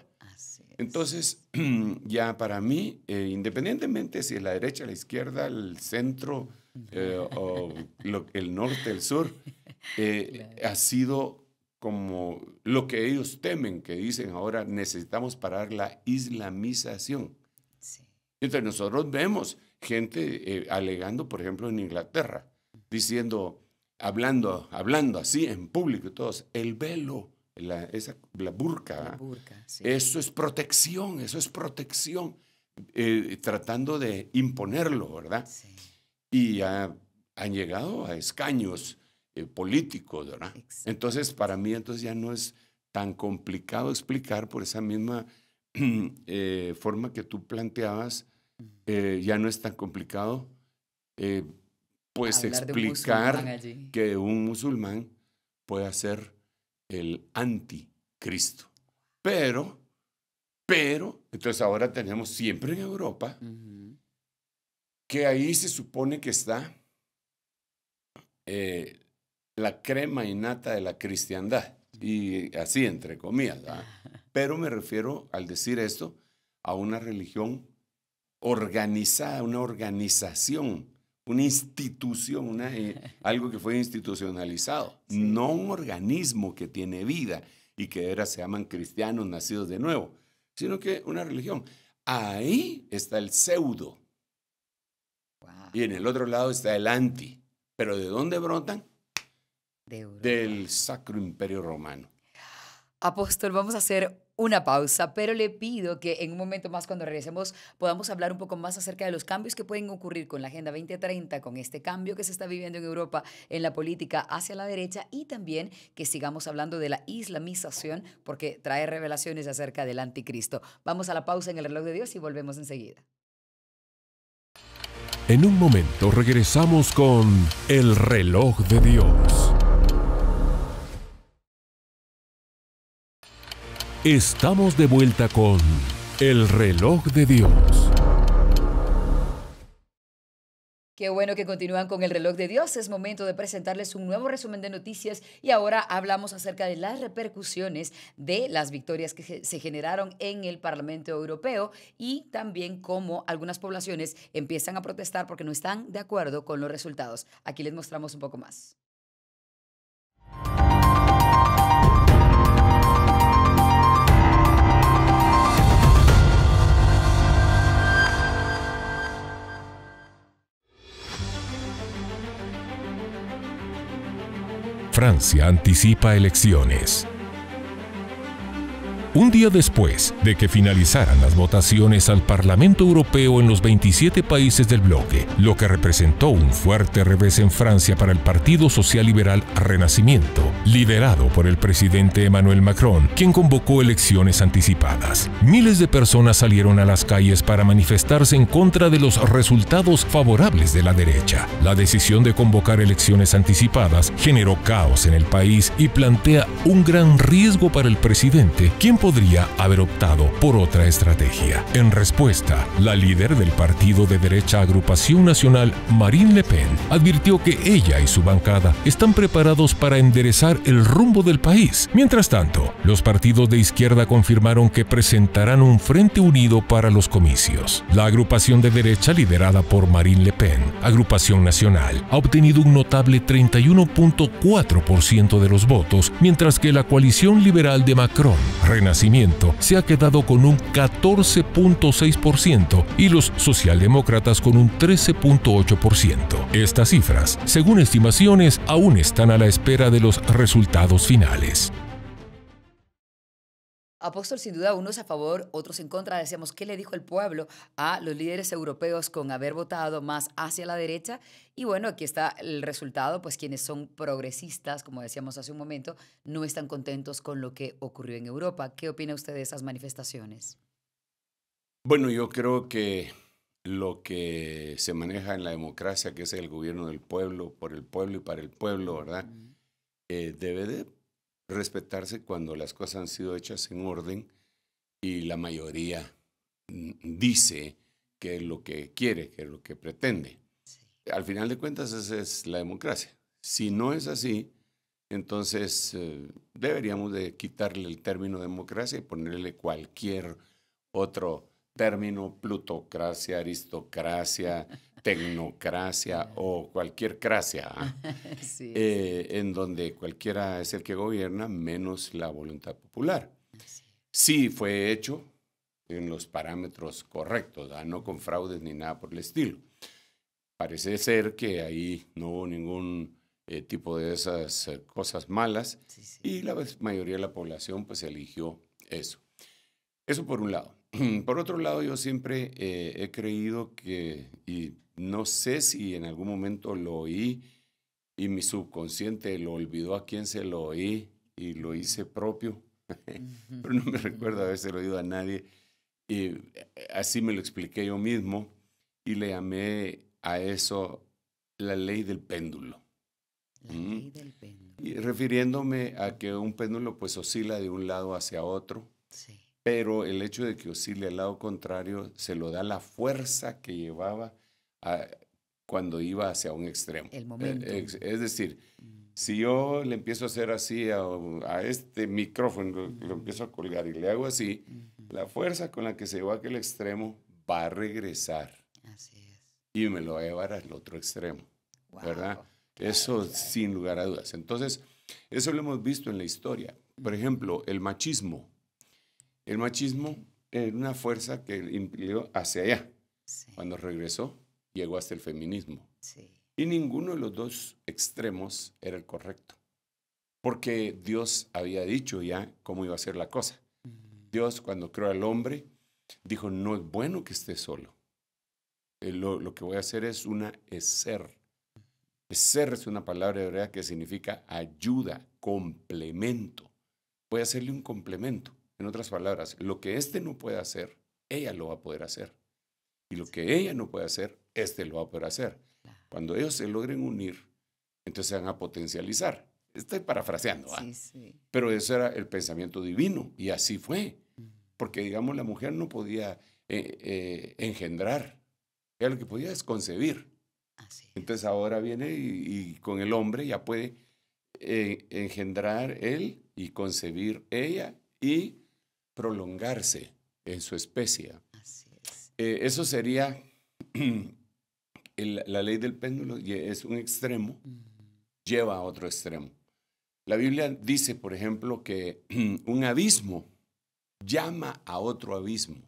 Entonces, ya para mí, eh, independientemente si es la derecha, la izquierda, el centro, eh, o lo, el norte, el sur, eh, ha sido como lo que ellos temen, que dicen ahora necesitamos parar la islamización. Sí. Entonces nosotros vemos gente eh, alegando, por ejemplo, en Inglaterra, diciendo, hablando, hablando así en público y todos, el velo, la, la burka, eso es protección, eso es protección, tratando de imponerlo, ¿verdad? Sí y han llegado a escaños eh, políticos, ¿verdad? Entonces, para mí entonces ya no es tan complicado explicar por esa misma eh, forma que tú planteabas, eh, ya no es tan complicado pues explicar que un musulmán pueda ser el anticristo. Pero, pero, entonces ahora tenemos siempre en Europa que ahí se supone que está eh, la crema innata de la cristiandad, y así entre comillas, pero me refiero al decir esto a una religión organizada, una organización, una institución, eh, algo que fue institucionalizado, no un organismo que tiene vida y que ahora se llaman cristianos nacidos de nuevo, sino que una religión. Ahí está el pseudo y en el otro lado está el anti. ¿Pero de dónde brotan? Del Sacro Imperio Romano. Apóstol, vamos a hacer una pausa, pero le pido que en un momento más cuando regresemos podamos hablar un poco más acerca de los cambios que pueden ocurrir con la Agenda 2030, con este cambio que se está viviendo en Europa en la política hacia la derecha y también que sigamos hablando de la islamización porque trae revelaciones acerca del anticristo. Vamos a la pausa en el reloj de Dios y volvemos enseguida. En un momento regresamos con El reloj de Dios. Estamos de vuelta con El reloj de Dios. Qué bueno que continúan con el reloj de Dios. Es momento de presentarles un nuevo resumen de noticias y ahora hablamos acerca de las repercusiones de las victorias que se generaron en el Parlamento Europeo y también cómo algunas poblaciones empiezan a protestar porque no están de acuerdo con los resultados. Aquí les mostramos un poco más. Francia anticipa elecciones. Un día después de que finalizaran las votaciones al Parlamento Europeo en los 27 países del bloque, lo que representó un fuerte revés en Francia para el Partido Social Liberal Renacimiento, liderado por el presidente Emmanuel Macron, quien convocó elecciones anticipadas. Miles de personas salieron a las calles para manifestarse en contra de los resultados favorables de la derecha. La decisión de convocar elecciones anticipadas generó caos en el país y plantea un gran riesgo para el presidente, quien podría haber optado por otra estrategia. En respuesta, la líder del partido de derecha Agrupación Nacional, Marine Le Pen, advirtió que ella y su bancada están preparados para enderezar el rumbo del país. Mientras tanto, los partidos de izquierda confirmaron que presentarán un frente unido para los comicios. La agrupación de derecha liderada por Marine Le Pen, Agrupación Nacional, ha obtenido un notable 31.4% de los votos, mientras que la coalición liberal de Macron, Renacimiento se ha quedado con un 14.6% y los socialdemócratas con un 13.8%. Estas cifras, según estimaciones, aún están a la espera de los resultados finales. Apóstol, sin duda, unos a favor, otros en contra. Decíamos, ¿qué le dijo el pueblo a los líderes europeos con haber votado más hacia la derecha? Y bueno, aquí está el resultado, pues quienes son progresistas, como decíamos hace un momento, no están contentos con lo que ocurrió en Europa. ¿Qué opina usted de esas manifestaciones? Bueno, yo creo que lo que se maneja en la democracia, que es el gobierno del pueblo, por el pueblo y para el pueblo, ¿verdad? Eh, debe de respetarse cuando las cosas han sido hechas en orden y la mayoría mm, dice que es lo que quiere, que es lo que pretende. Al final de cuentas, esa es la democracia. Si no es así, entonces eh, deberíamos de quitarle el término democracia y ponerle cualquier otro término plutocracia, aristocracia, tecnocracia o cualquier cracia, ¿ah? eh, en donde cualquiera es el que gobierna menos la voluntad popular. Ah, sí fue hecho en los parámetros correctos, ¿ah? no con fraudes ni nada por el estilo. Parece ser que ahí no hubo ningún eh, tipo de esas eh, cosas malas y la mayoría de la población pues eligió eso. Eso por un lado. Por otro lado, yo siempre eh, he creído que, y no sé si en algún momento lo oí y mi subconsciente lo olvidó a quien se lo oí y lo hice propio, pero no me recuerdo haberse oído a nadie. Y eh, así me lo expliqué yo mismo y le llamé a eso la ley del péndulo. La mm. ley del péndulo. Y refiriéndome a que un péndulo pues oscila de un lado hacia otro. Sí pero el hecho de que oscile al lado contrario se lo da la fuerza que llevaba cuando iba hacia un extremo. Eh, es, decir, mm. si yo le empiezo a hacer así a, este micrófono, lo, empiezo a colgar y le hago así, la fuerza con la que se llevó a aquel extremo va a regresar. Así es. Y me lo va a llevar al otro extremo. ¿Verdad? eso sin lugar a dudas. Entonces, eso lo hemos visto en la historia. Por ejemplo, el machismo el machismo era una fuerza que impidió hacia allá. Cuando regresó, llegó hasta el feminismo. Y ninguno de los dos extremos era el correcto. Porque Dios había dicho ya cómo iba a ser la cosa. Mm. Dios, cuando creó al hombre, dijo: No es bueno que esté solo. Eh, lo, que voy a hacer es una ser. Ser es una palabra hebrea que significa ayuda, complemento. Voy a hacerle un complemento. En otras palabras, lo que éste no puede hacer, ella lo va a poder hacer. Y lo que ella no puede hacer, éste lo va a poder hacer. Cuando ellos se logren unir, entonces se van a potencializar. Estoy parafraseando, ¿ah? pero eso era el pensamiento divino y así fue. Porque, digamos, la mujer no podía eh, eh, engendrar, ella lo que podía es concebir. Entonces ahora viene y, con el hombre ya puede eh, engendrar él y concebir ella y prolongarse en su especie. Eh, eso sería la ley del péndulo, es un extremo, lleva a otro extremo. La Biblia dice, por ejemplo, que un abismo llama a otro abismo.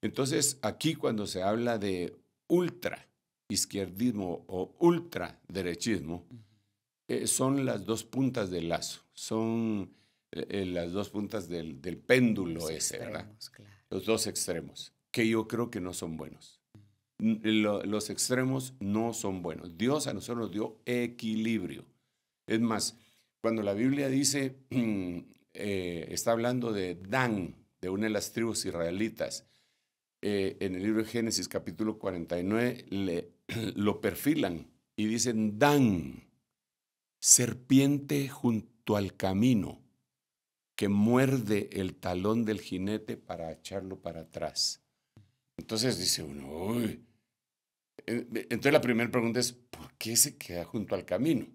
Entonces, aquí cuando se habla de ultra izquierdismo o ultra derechismo, eh, son las dos puntas del lazo. Son eh, las dos puntas del, péndulo ese, ¿verdad? Los dos extremos, que yo creo que no son buenos. Mm, los extremos no son buenos. Dios a nosotros nos dio equilibrio. Es más, cuando la Biblia dice, eh, está hablando de Dan, de una de las tribus israelitas, eh, en el libro de Génesis capítulo 49 le, lo perfilan y dicen, Dan, serpiente junto al camino que muerde el talón del jinete para echarlo para atrás. Entonces dice uno, uy. Entonces la primera pregunta es, ¿por qué se queda junto al camino?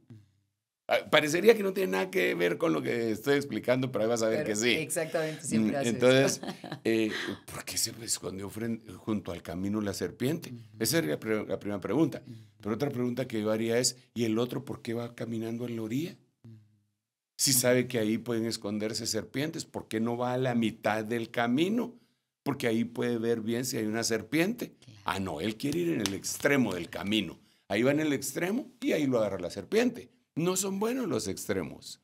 Ah, parecería que no tiene nada que ver con lo que estoy explicando, pero ahí vas a ver que sí. Exactamente, siempre mm, Entonces, eh, ¿por qué se escondió junto al camino la serpiente? Esa sería la, primera pregunta. Pero otra pregunta que yo haría es, ¿y el otro por qué va caminando en la orilla? Si sabe que ahí pueden esconderse serpientes, ¿por qué no va a la mitad del camino? Porque ahí puede ver bien si hay una serpiente. Ah, no, él quiere ir en el extremo del camino. Ahí va en el extremo y ahí lo agarra la serpiente. No son buenos los extremos.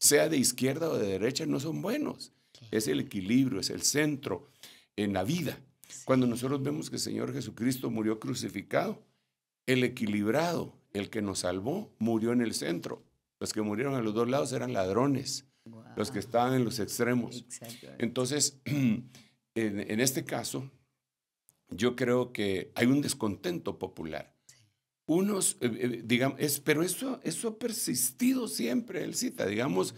Sea de izquierda o de derecha, no son buenos. Es el equilibrio, es el centro en la vida. Cuando nosotros vemos que el Señor Jesucristo murió crucificado, el equilibrado, el que nos salvó, murió en el centro. Los que murieron a los dos lados eran ladrones, los que estaban en los extremos. Entonces, en, este caso, yo creo que hay un descontento popular. Unos, eh, eh, digamos, pero eso, eso ha persistido siempre, él cita, digamos,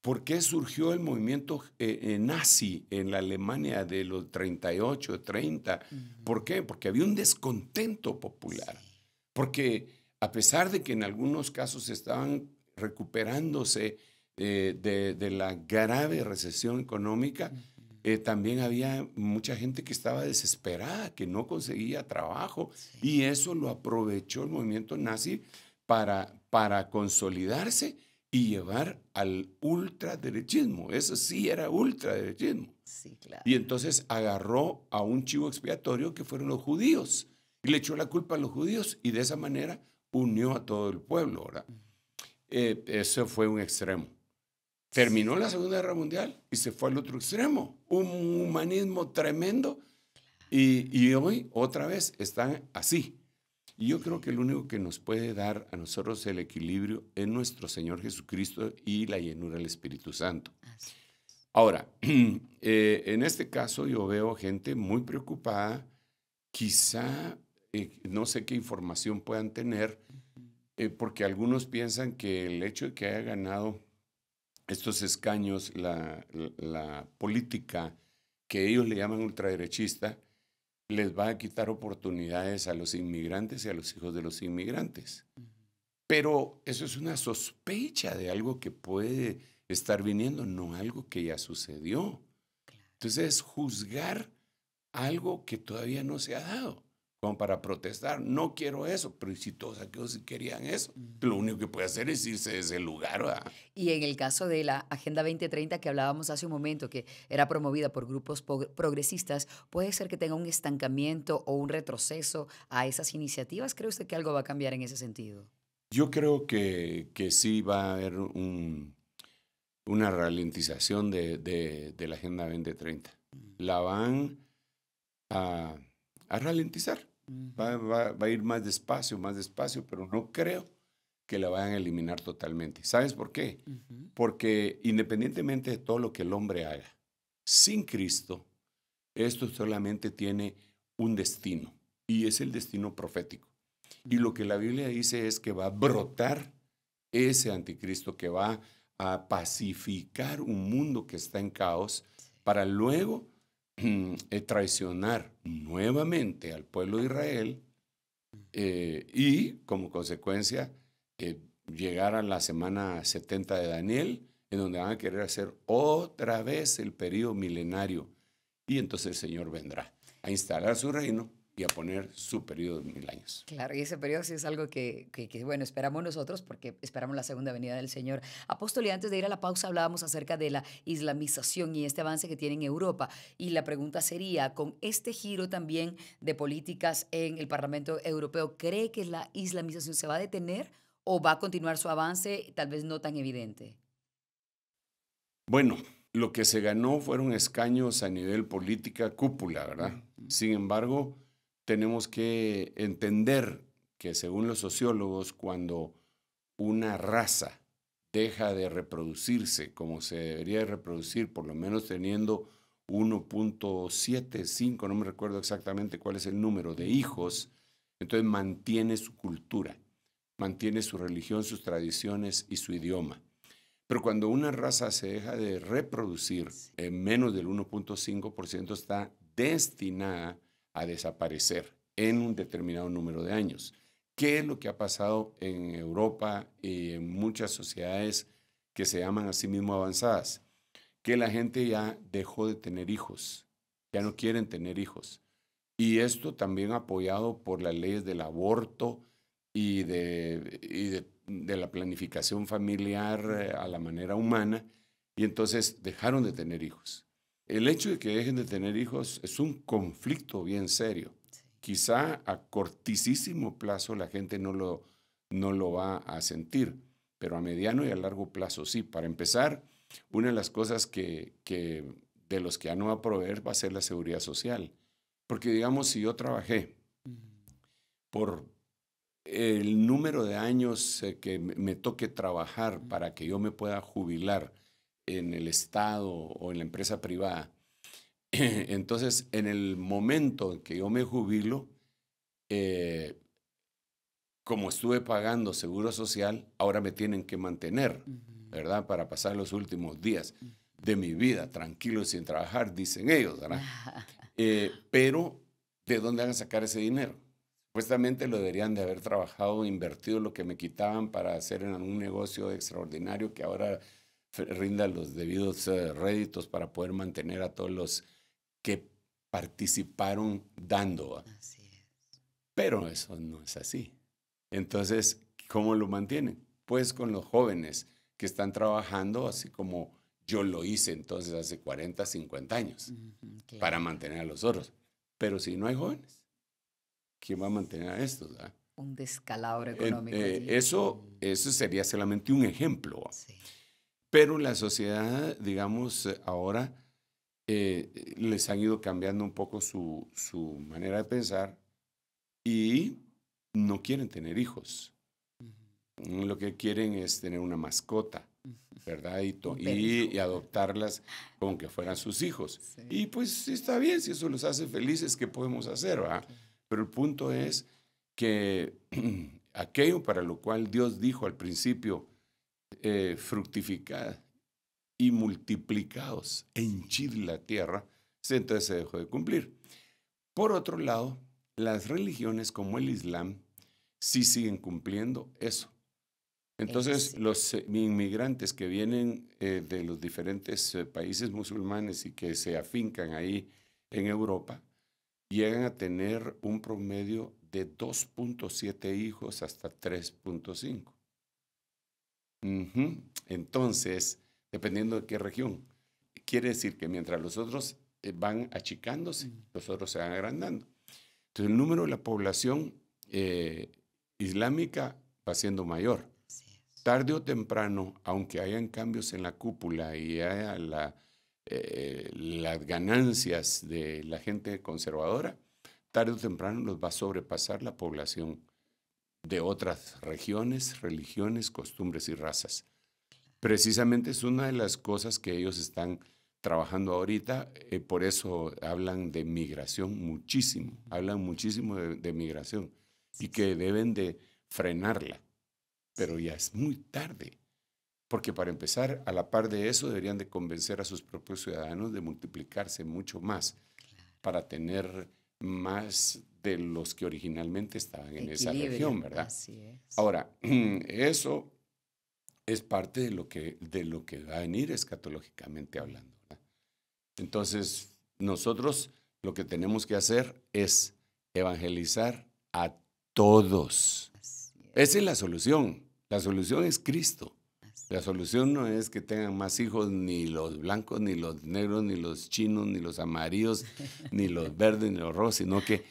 ¿por qué surgió el movimiento eh, nazi en la Alemania de los 38, 30? ¿Por qué? Porque había un descontento popular. Porque a pesar de que en algunos casos estaban recuperándose eh, de, la grave recesión económica, eh, también había mucha gente que estaba desesperada, que no conseguía trabajo, y eso lo aprovechó el movimiento nazi para, para consolidarse y llevar al ultraderechismo. Eso sí era ultraderechismo. Y entonces agarró a un chivo expiatorio que fueron los judíos y le echó la culpa a los judíos y de esa manera unió a todo el pueblo, ¿verdad? Eh, eso fue un extremo. Terminó la Segunda Guerra Mundial y se fue al otro extremo, un humanismo tremendo. Y, y hoy otra vez está así. Y yo creo que lo único que nos puede dar a nosotros el equilibrio es nuestro Señor Jesucristo y la llenura del Espíritu Santo. Ahora, eh, en este caso yo veo gente muy preocupada, quizá eh, no sé qué información puedan tener, eh, porque algunos piensan que el hecho de que haya ganado estos escaños, la, la política que ellos le llaman ultraderechista, les va a quitar oportunidades a los inmigrantes y a los hijos de los inmigrantes. Pero eso es una sospecha de algo que puede estar viniendo, no algo que ya sucedió. Entonces, juzgar algo que todavía no se ha dado para protestar. No quiero eso, pero si todos aquellos querían eso, lo único que puede hacer es irse de ese lugar. Y en el caso de la Agenda 2030 que hablábamos hace un momento, que era promovida por grupos progresistas, ¿puede ser que tenga un estancamiento o un retroceso a esas iniciativas? ¿Cree usted que algo va a cambiar en ese sentido? Yo creo que, que sí va a haber una ralentización de, la Agenda 2030. La van a ralentizar. Va, a ir más despacio, más despacio, pero no creo que la vayan a eliminar totalmente. ¿Sabes por qué? Porque independientemente de todo lo que el hombre haga, sin Cristo, esto solamente tiene un destino, y es el destino profético. Y lo que la Biblia dice es que va a brotar ese anticristo que va a pacificar un mundo que está en caos para luego traicionar nuevamente al pueblo de Israel eh, y como consecuencia eh, llegar a la semana 70 de Daniel, en donde van a querer hacer otra vez el periodo milenario. Y entonces el Señor vendrá a instalar su reino y a poner su periodo de mil años. Claro, y ese periodo sí es algo que, bueno, esperamos nosotros porque esperamos la segunda venida del Señor. Apóstol, y antes de ir a la pausa hablábamos acerca de la islamización y este avance que tiene en Europa. Y la pregunta sería, con este giro también de políticas en el Parlamento Europeo, ¿cree que la islamización se va a detener o va a continuar su avance, tal vez no tan evidente? Bueno, lo que se ganó fueron escaños a nivel política cúpula, ¿verdad? Sin embargo tenemos que entender que según los sociólogos, cuando una raza deja de reproducirse como se debería reproducir, por lo menos teniendo 1.75, no me recuerdo exactamente cuál es el número de hijos, entonces mantiene su cultura, mantiene su religión, sus tradiciones y su idioma. Pero cuando una raza se deja de reproducir, en menos del 1.5% está destinada a desaparecer en un determinado número de años. ¿Qué es lo que ha pasado en Europa y en muchas sociedades que se llaman a sí mismo avanzadas? Que la gente ya dejó de tener hijos, ya no quieren tener hijos. Y esto también apoyado por las leyes del aborto y de la planificación familiar eh, a la manera humana. Y entonces dejaron de tener hijos. El hecho de que dejen de tener hijos es un conflicto bien serio. Quizá a cortísimo plazo la gente no lo, no lo va a sentir, pero a mediano y a largo plazo sí. Para empezar, una de las cosas que, de los que ya no va a proveer va a ser la seguridad social. Porque digamos, si yo trabajé por el número de años eh, que me toque trabajar para que yo me pueda jubilar, en el Estado o en la empresa privada. Entonces, en el momento en que yo me jubilo, eh, como estuve pagando seguro social, ahora me tienen que mantener, ¿verdad? Para pasar los últimos días de mi vida tranquilo sin trabajar, dicen ellos, ¿verdad? Eh, pero, ¿de dónde van a sacar ese dinero? Supuestamente lo deberían de haber trabajado, invertido lo que me quitaban para hacer en algún negocio extraordinario que ahora rinda los debidos eh, réditos para poder mantener a todos los que participaron dando. Así es. Pero eso no es así. Entonces, ¿cómo lo mantienen? Pues con los jóvenes que están trabajando, así como yo lo hice entonces hace 40, 50 años, para mantener a los otros. Pero si no hay jóvenes, ¿quién va a mantener a estos? Un descalabro económico. Eh, eso, eso sería solamente un ejemplo. Sí. Pero la sociedad, digamos, eh, ahora eh, les han ido cambiando un poco su, manera de pensar y no quieren tener hijos. Lo que quieren es tener una mascota, ¿verdad? Y, adoptarlas como que fueran sus hijos. Y pues está bien, si eso los hace felices, ¿qué podemos hacer? Pero el punto es que aquello para lo cual Dios dijo al principio, eh, fructificada y y multiplicados henchid la tierra, entonces se dejó de cumplir. Por otro lado, las religiones como el Islam sí siguen cumpliendo eso. Entonces, los inmigrantes que vienen eh, de los diferentes eh, países musulmanes y que se afincan ahí en Europa, llegan a tener un promedio de 2.7 hijos hasta 3.5. Entonces, dependiendo de qué región. Quiere decir que mientras los otros eh, van achicándose, mm. los otros se van agrandando. Entonces, el número de la población eh, islámica va siendo mayor. Tarde o temprano, aunque hayan cambios en la cúpula y haya eh, las ganancias de la gente conservadora, tarde o temprano los va a sobrepasar la población de otras regiones, religiones, costumbres y razas. Precisamente es una de las cosas que ellos están trabajando ahorita, eh, por eso hablan de migración muchísimo, hablan muchísimo de, de migración y que deben de frenarla, pero ya es muy tarde. Porque para empezar, a la par de eso, deberían de convencer a sus propios ciudadanos de multiplicarse mucho más para tener más de los que originalmente estaban en esa región, ¿verdad? Así es. Ahora, eso es parte de lo que, de lo que va a venir escatológicamente hablando. Entonces, nosotros lo que tenemos que hacer es evangelizar a todos. Esa es la solución. La solución es Cristo. La solución no es que tengan más hijos ni los blancos, ni los negros, ni los chinos, ni los amarillos, ni los verdes, ni los rojos, sino que,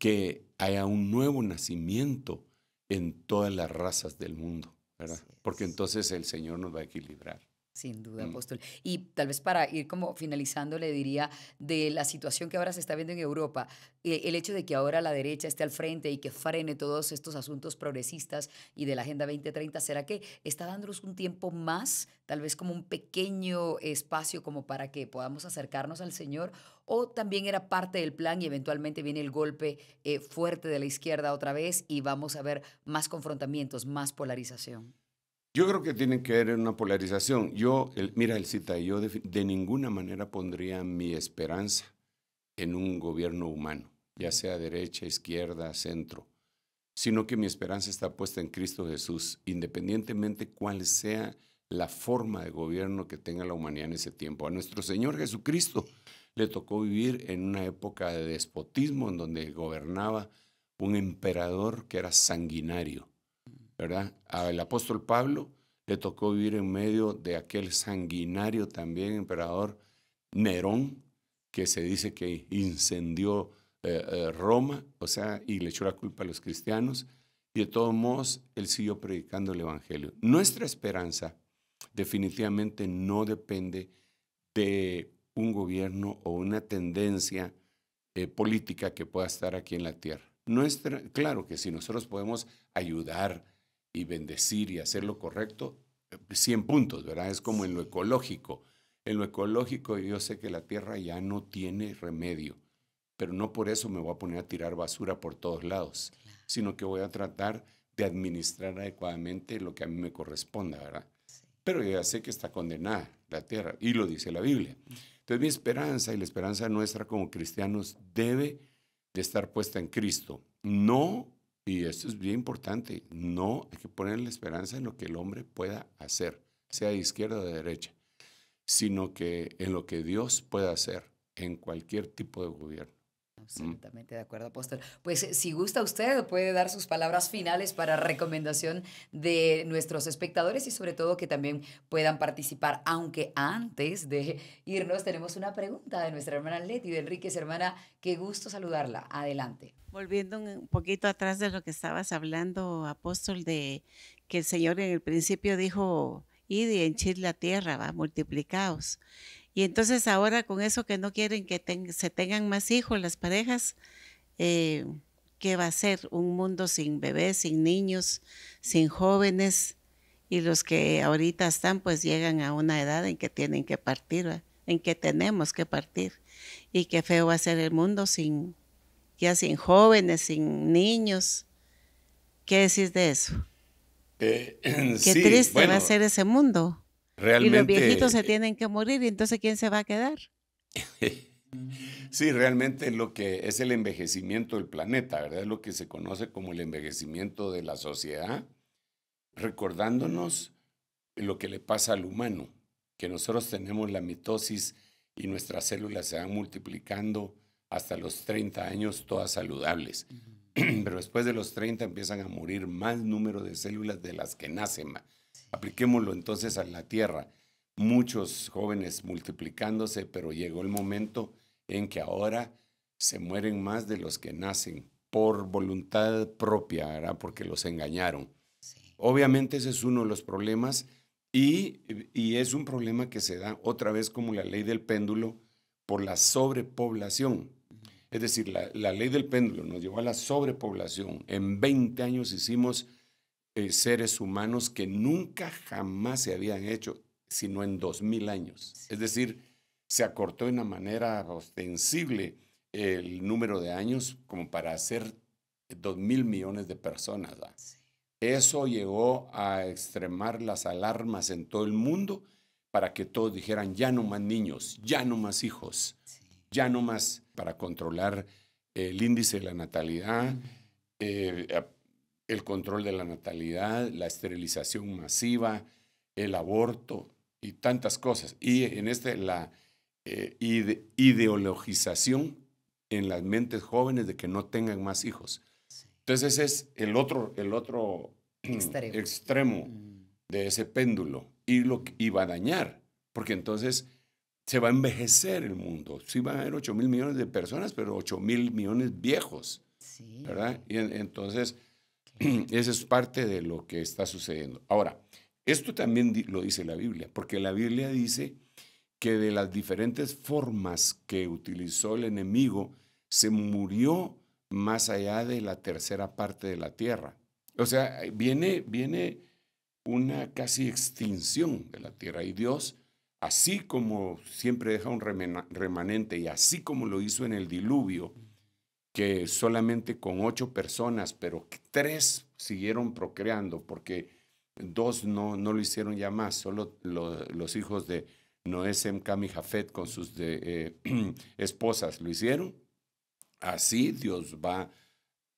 que haya un nuevo nacimiento en todas las razas del mundo, ¿verdad? Porque entonces el Señor nos va a equilibrar. Sin duda, mm. apóstol. Y tal vez para ir como finalizando, le diría de la situación que ahora se está viendo en Europa, eh, el hecho de que ahora la derecha esté al frente y que frene todos estos asuntos progresistas y de la Agenda 2030, ¿será que está dándonos un tiempo más, tal vez como un pequeño espacio como para que podamos acercarnos al Señor? ¿O también era parte del plan y eventualmente viene el golpe eh, fuerte de la izquierda otra vez y vamos a ver más confrontamientos, más polarización? Yo creo que tiene que ver en una polarización. Yo, mira, el cita, yo de, ninguna manera pondría mi esperanza en un gobierno humano, ya sea derecha, izquierda, centro, sino que mi esperanza está puesta en Cristo Jesús, independientemente cuál sea la forma de gobierno que tenga la humanidad en ese tiempo. A nuestro Señor Jesucristo le tocó vivir en una época de despotismo en donde gobernaba un emperador que era sanguinario ¿verdad? Al apóstol Pablo le tocó vivir en medio de aquel sanguinario también emperador Nerón, que se dice que incendió eh, eh, Roma, o sea, y le echó la culpa a los cristianos. Y de todos modos, él siguió predicando el Evangelio. Nuestra esperanza definitivamente no depende de un gobierno o una tendencia eh, política que pueda estar aquí en la tierra. Nuestra, claro que si nosotros podemos ayudar, y bendecir y hacer lo correcto, 100 puntos, ¿verdad? Es como en lo ecológico. En lo ecológico yo sé que la tierra ya no tiene remedio, pero no por eso me voy a poner a tirar basura por todos lados, sino que voy a tratar de administrar adecuadamente lo que a mí me corresponda, ¿verdad? Pero ya sé que está condenada la tierra, y lo dice la Biblia. Entonces mi esperanza y la esperanza nuestra como cristianos debe de estar puesta en Cristo, no y esto es bien importante. No hay que poner la esperanza en lo que el hombre pueda hacer, sea de izquierda o de derecha, sino que en lo que Dios pueda hacer en cualquier tipo de gobierno. Absolutamente de acuerdo, apóstol. Pues eh, si gusta usted, puede dar sus palabras finales para recomendación de nuestros espectadores y sobre todo que también puedan participar, aunque antes de irnos tenemos una pregunta de nuestra hermana Leti de Enríquez. Hermana, qué gusto saludarla. Adelante. Volviendo un poquito atrás de lo que estabas hablando, apóstol, de que el Señor en el principio dijo, id y henchir la tierra, va, multiplicaos. Y entonces ahora con eso que no quieren que se tengan más hijos las parejas, eh, ¿qué va a ser? Un mundo sin bebés, sin niños, sin jóvenes. Y los que ahorita están, pues llegan a una edad en que tienen que partir, en que tenemos que partir. Y qué feo va a ser el mundo sin, ya sin jóvenes, sin niños. ¿Qué decís de eso? Eh, qué triste va a ser ese mundo y los viejitos se tienen que morir, y entonces ¿quién se va a quedar? sí, realmente lo que es el envejecimiento del planeta, ¿verdad? Es lo que se conoce como el envejecimiento de la sociedad, recordándonos lo que le pasa al humano, que nosotros tenemos la mitosis y nuestras células se van multiplicando hasta los 30 años todas saludables. Pero después de los 30 empiezan a morir más número de células de las que nacen más apliquémoslo entonces a la tierra. Muchos jóvenes multiplicándose, pero llegó el momento en que ahora se mueren más de los que nacen por voluntad propia, porque los engañaron. Obviamente ese es uno de los problemas y, es un problema que se da otra vez como la ley del péndulo por la sobrepoblación. Es decir, la, la ley del péndulo nos llevó a la sobrepoblación. En 20 años hicimos eh, seres humanos que nunca jamás se habían hecho, sino en 2000 años. Es decir, se acortó de una manera ostensible el número de años como para hacer 2000 millones de personas. Eso llegó a extremar las alarmas en todo el mundo para que todos dijeran, ya no más niños, ya no más hijos, ya no más para controlar el índice de la natalidad, eh, el control de la natalidad, la esterilización masiva, el aborto y tantas cosas. Y en este, la eh, ideologización en las mentes jóvenes de que no tengan más hijos. Entonces ese es el otro, el otro extremo, mm. de ese péndulo y lo va a dañar, porque entonces se va a envejecer el mundo. Sí van a haber 8 mil millones de personas, pero 8 mil millones viejos, ¿verdad? Y entonces Eso es parte de lo que está sucediendo. Ahora, esto también lo dice la Biblia, porque la Biblia dice que de las diferentes formas que utilizó el enemigo, se murió más allá de la tercera parte de la tierra. O sea, viene, viene una casi extinción de la tierra y Dios, así como siempre deja un remanente y así como lo hizo en el diluvio, que solamente con ocho personas, pero tres siguieron procreando porque dos no, no lo hicieron ya más, solo los hijos de Noé, Cam y Jafet con sus de, eh, esposas lo hicieron. Así Dios va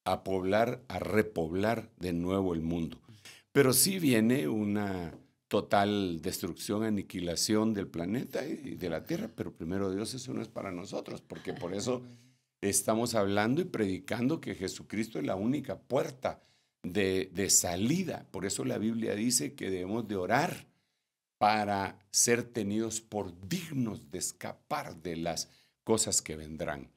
a poblar, a repoblar de nuevo el mundo. Pero sí viene una total destrucción, aniquilación del planeta y de la Tierra, pero primero Dios eso no es para nosotros, porque por eso estamos hablando y predicando que Jesucristo es la única puerta de, salida. Por eso la Biblia dice que debemos de orar para ser tenidos por dignos de escapar de las cosas que vendrán.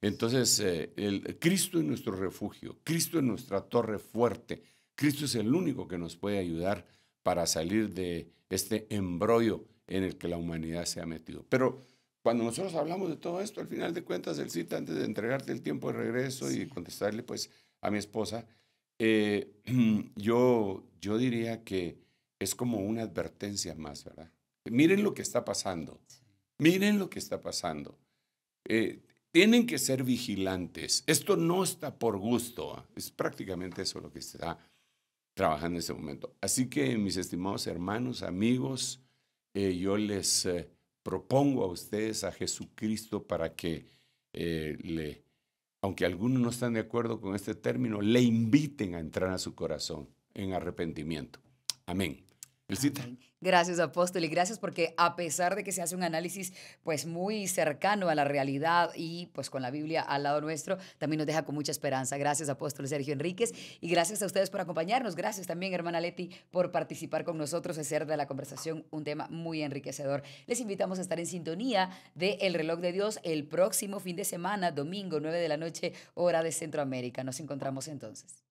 Entonces, eh, Cristo es nuestro refugio, Cristo es nuestra torre fuerte, Cristo es el único que nos puede ayudar para salir de este embrollo en el que la humanidad se ha metido. Pero cuando nosotros hablamos de todo esto, al final de cuentas, el cita, antes de entregarte el tiempo de regreso y contestarle pues a mi esposa, eh, yo, yo diría que es como una advertencia más, ¿verdad? Miren lo que está pasando. Miren lo que está pasando. Eh, tienen que ser vigilantes. Esto no está por gusto. ¿ah? Es prácticamente eso lo que se está trabajando en ese momento. Así que, mis estimados hermanos, amigos, eh, yo les propongo a ustedes a Jesucristo para que eh, le, aunque algunos no están de acuerdo con este término, le inviten a entrar a su corazón en arrepentimiento. Amén. Gracias, apóstol, y gracias porque a pesar de que se hace un análisis pues muy cercano a la realidad y pues con la Biblia al lado nuestro, también nos deja con mucha esperanza. Gracias, apóstol Sergio Enríquez, y gracias a ustedes por acompañarnos. Gracias también, hermana Leti, por participar con nosotros, hacer de la conversación un tema muy enriquecedor. Les invitamos a estar en sintonía de El reloj de Dios el próximo fin de semana, domingo, 9 de la noche, hora de Centroamérica. Nos encontramos entonces.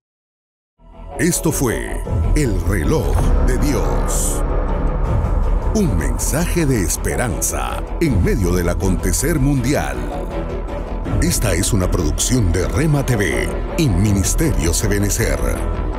Esto fue El reloj de Dios. Un mensaje de esperanza en medio del acontecer mundial. Esta es una producción de Rema TV y Ministerio Sebenecer.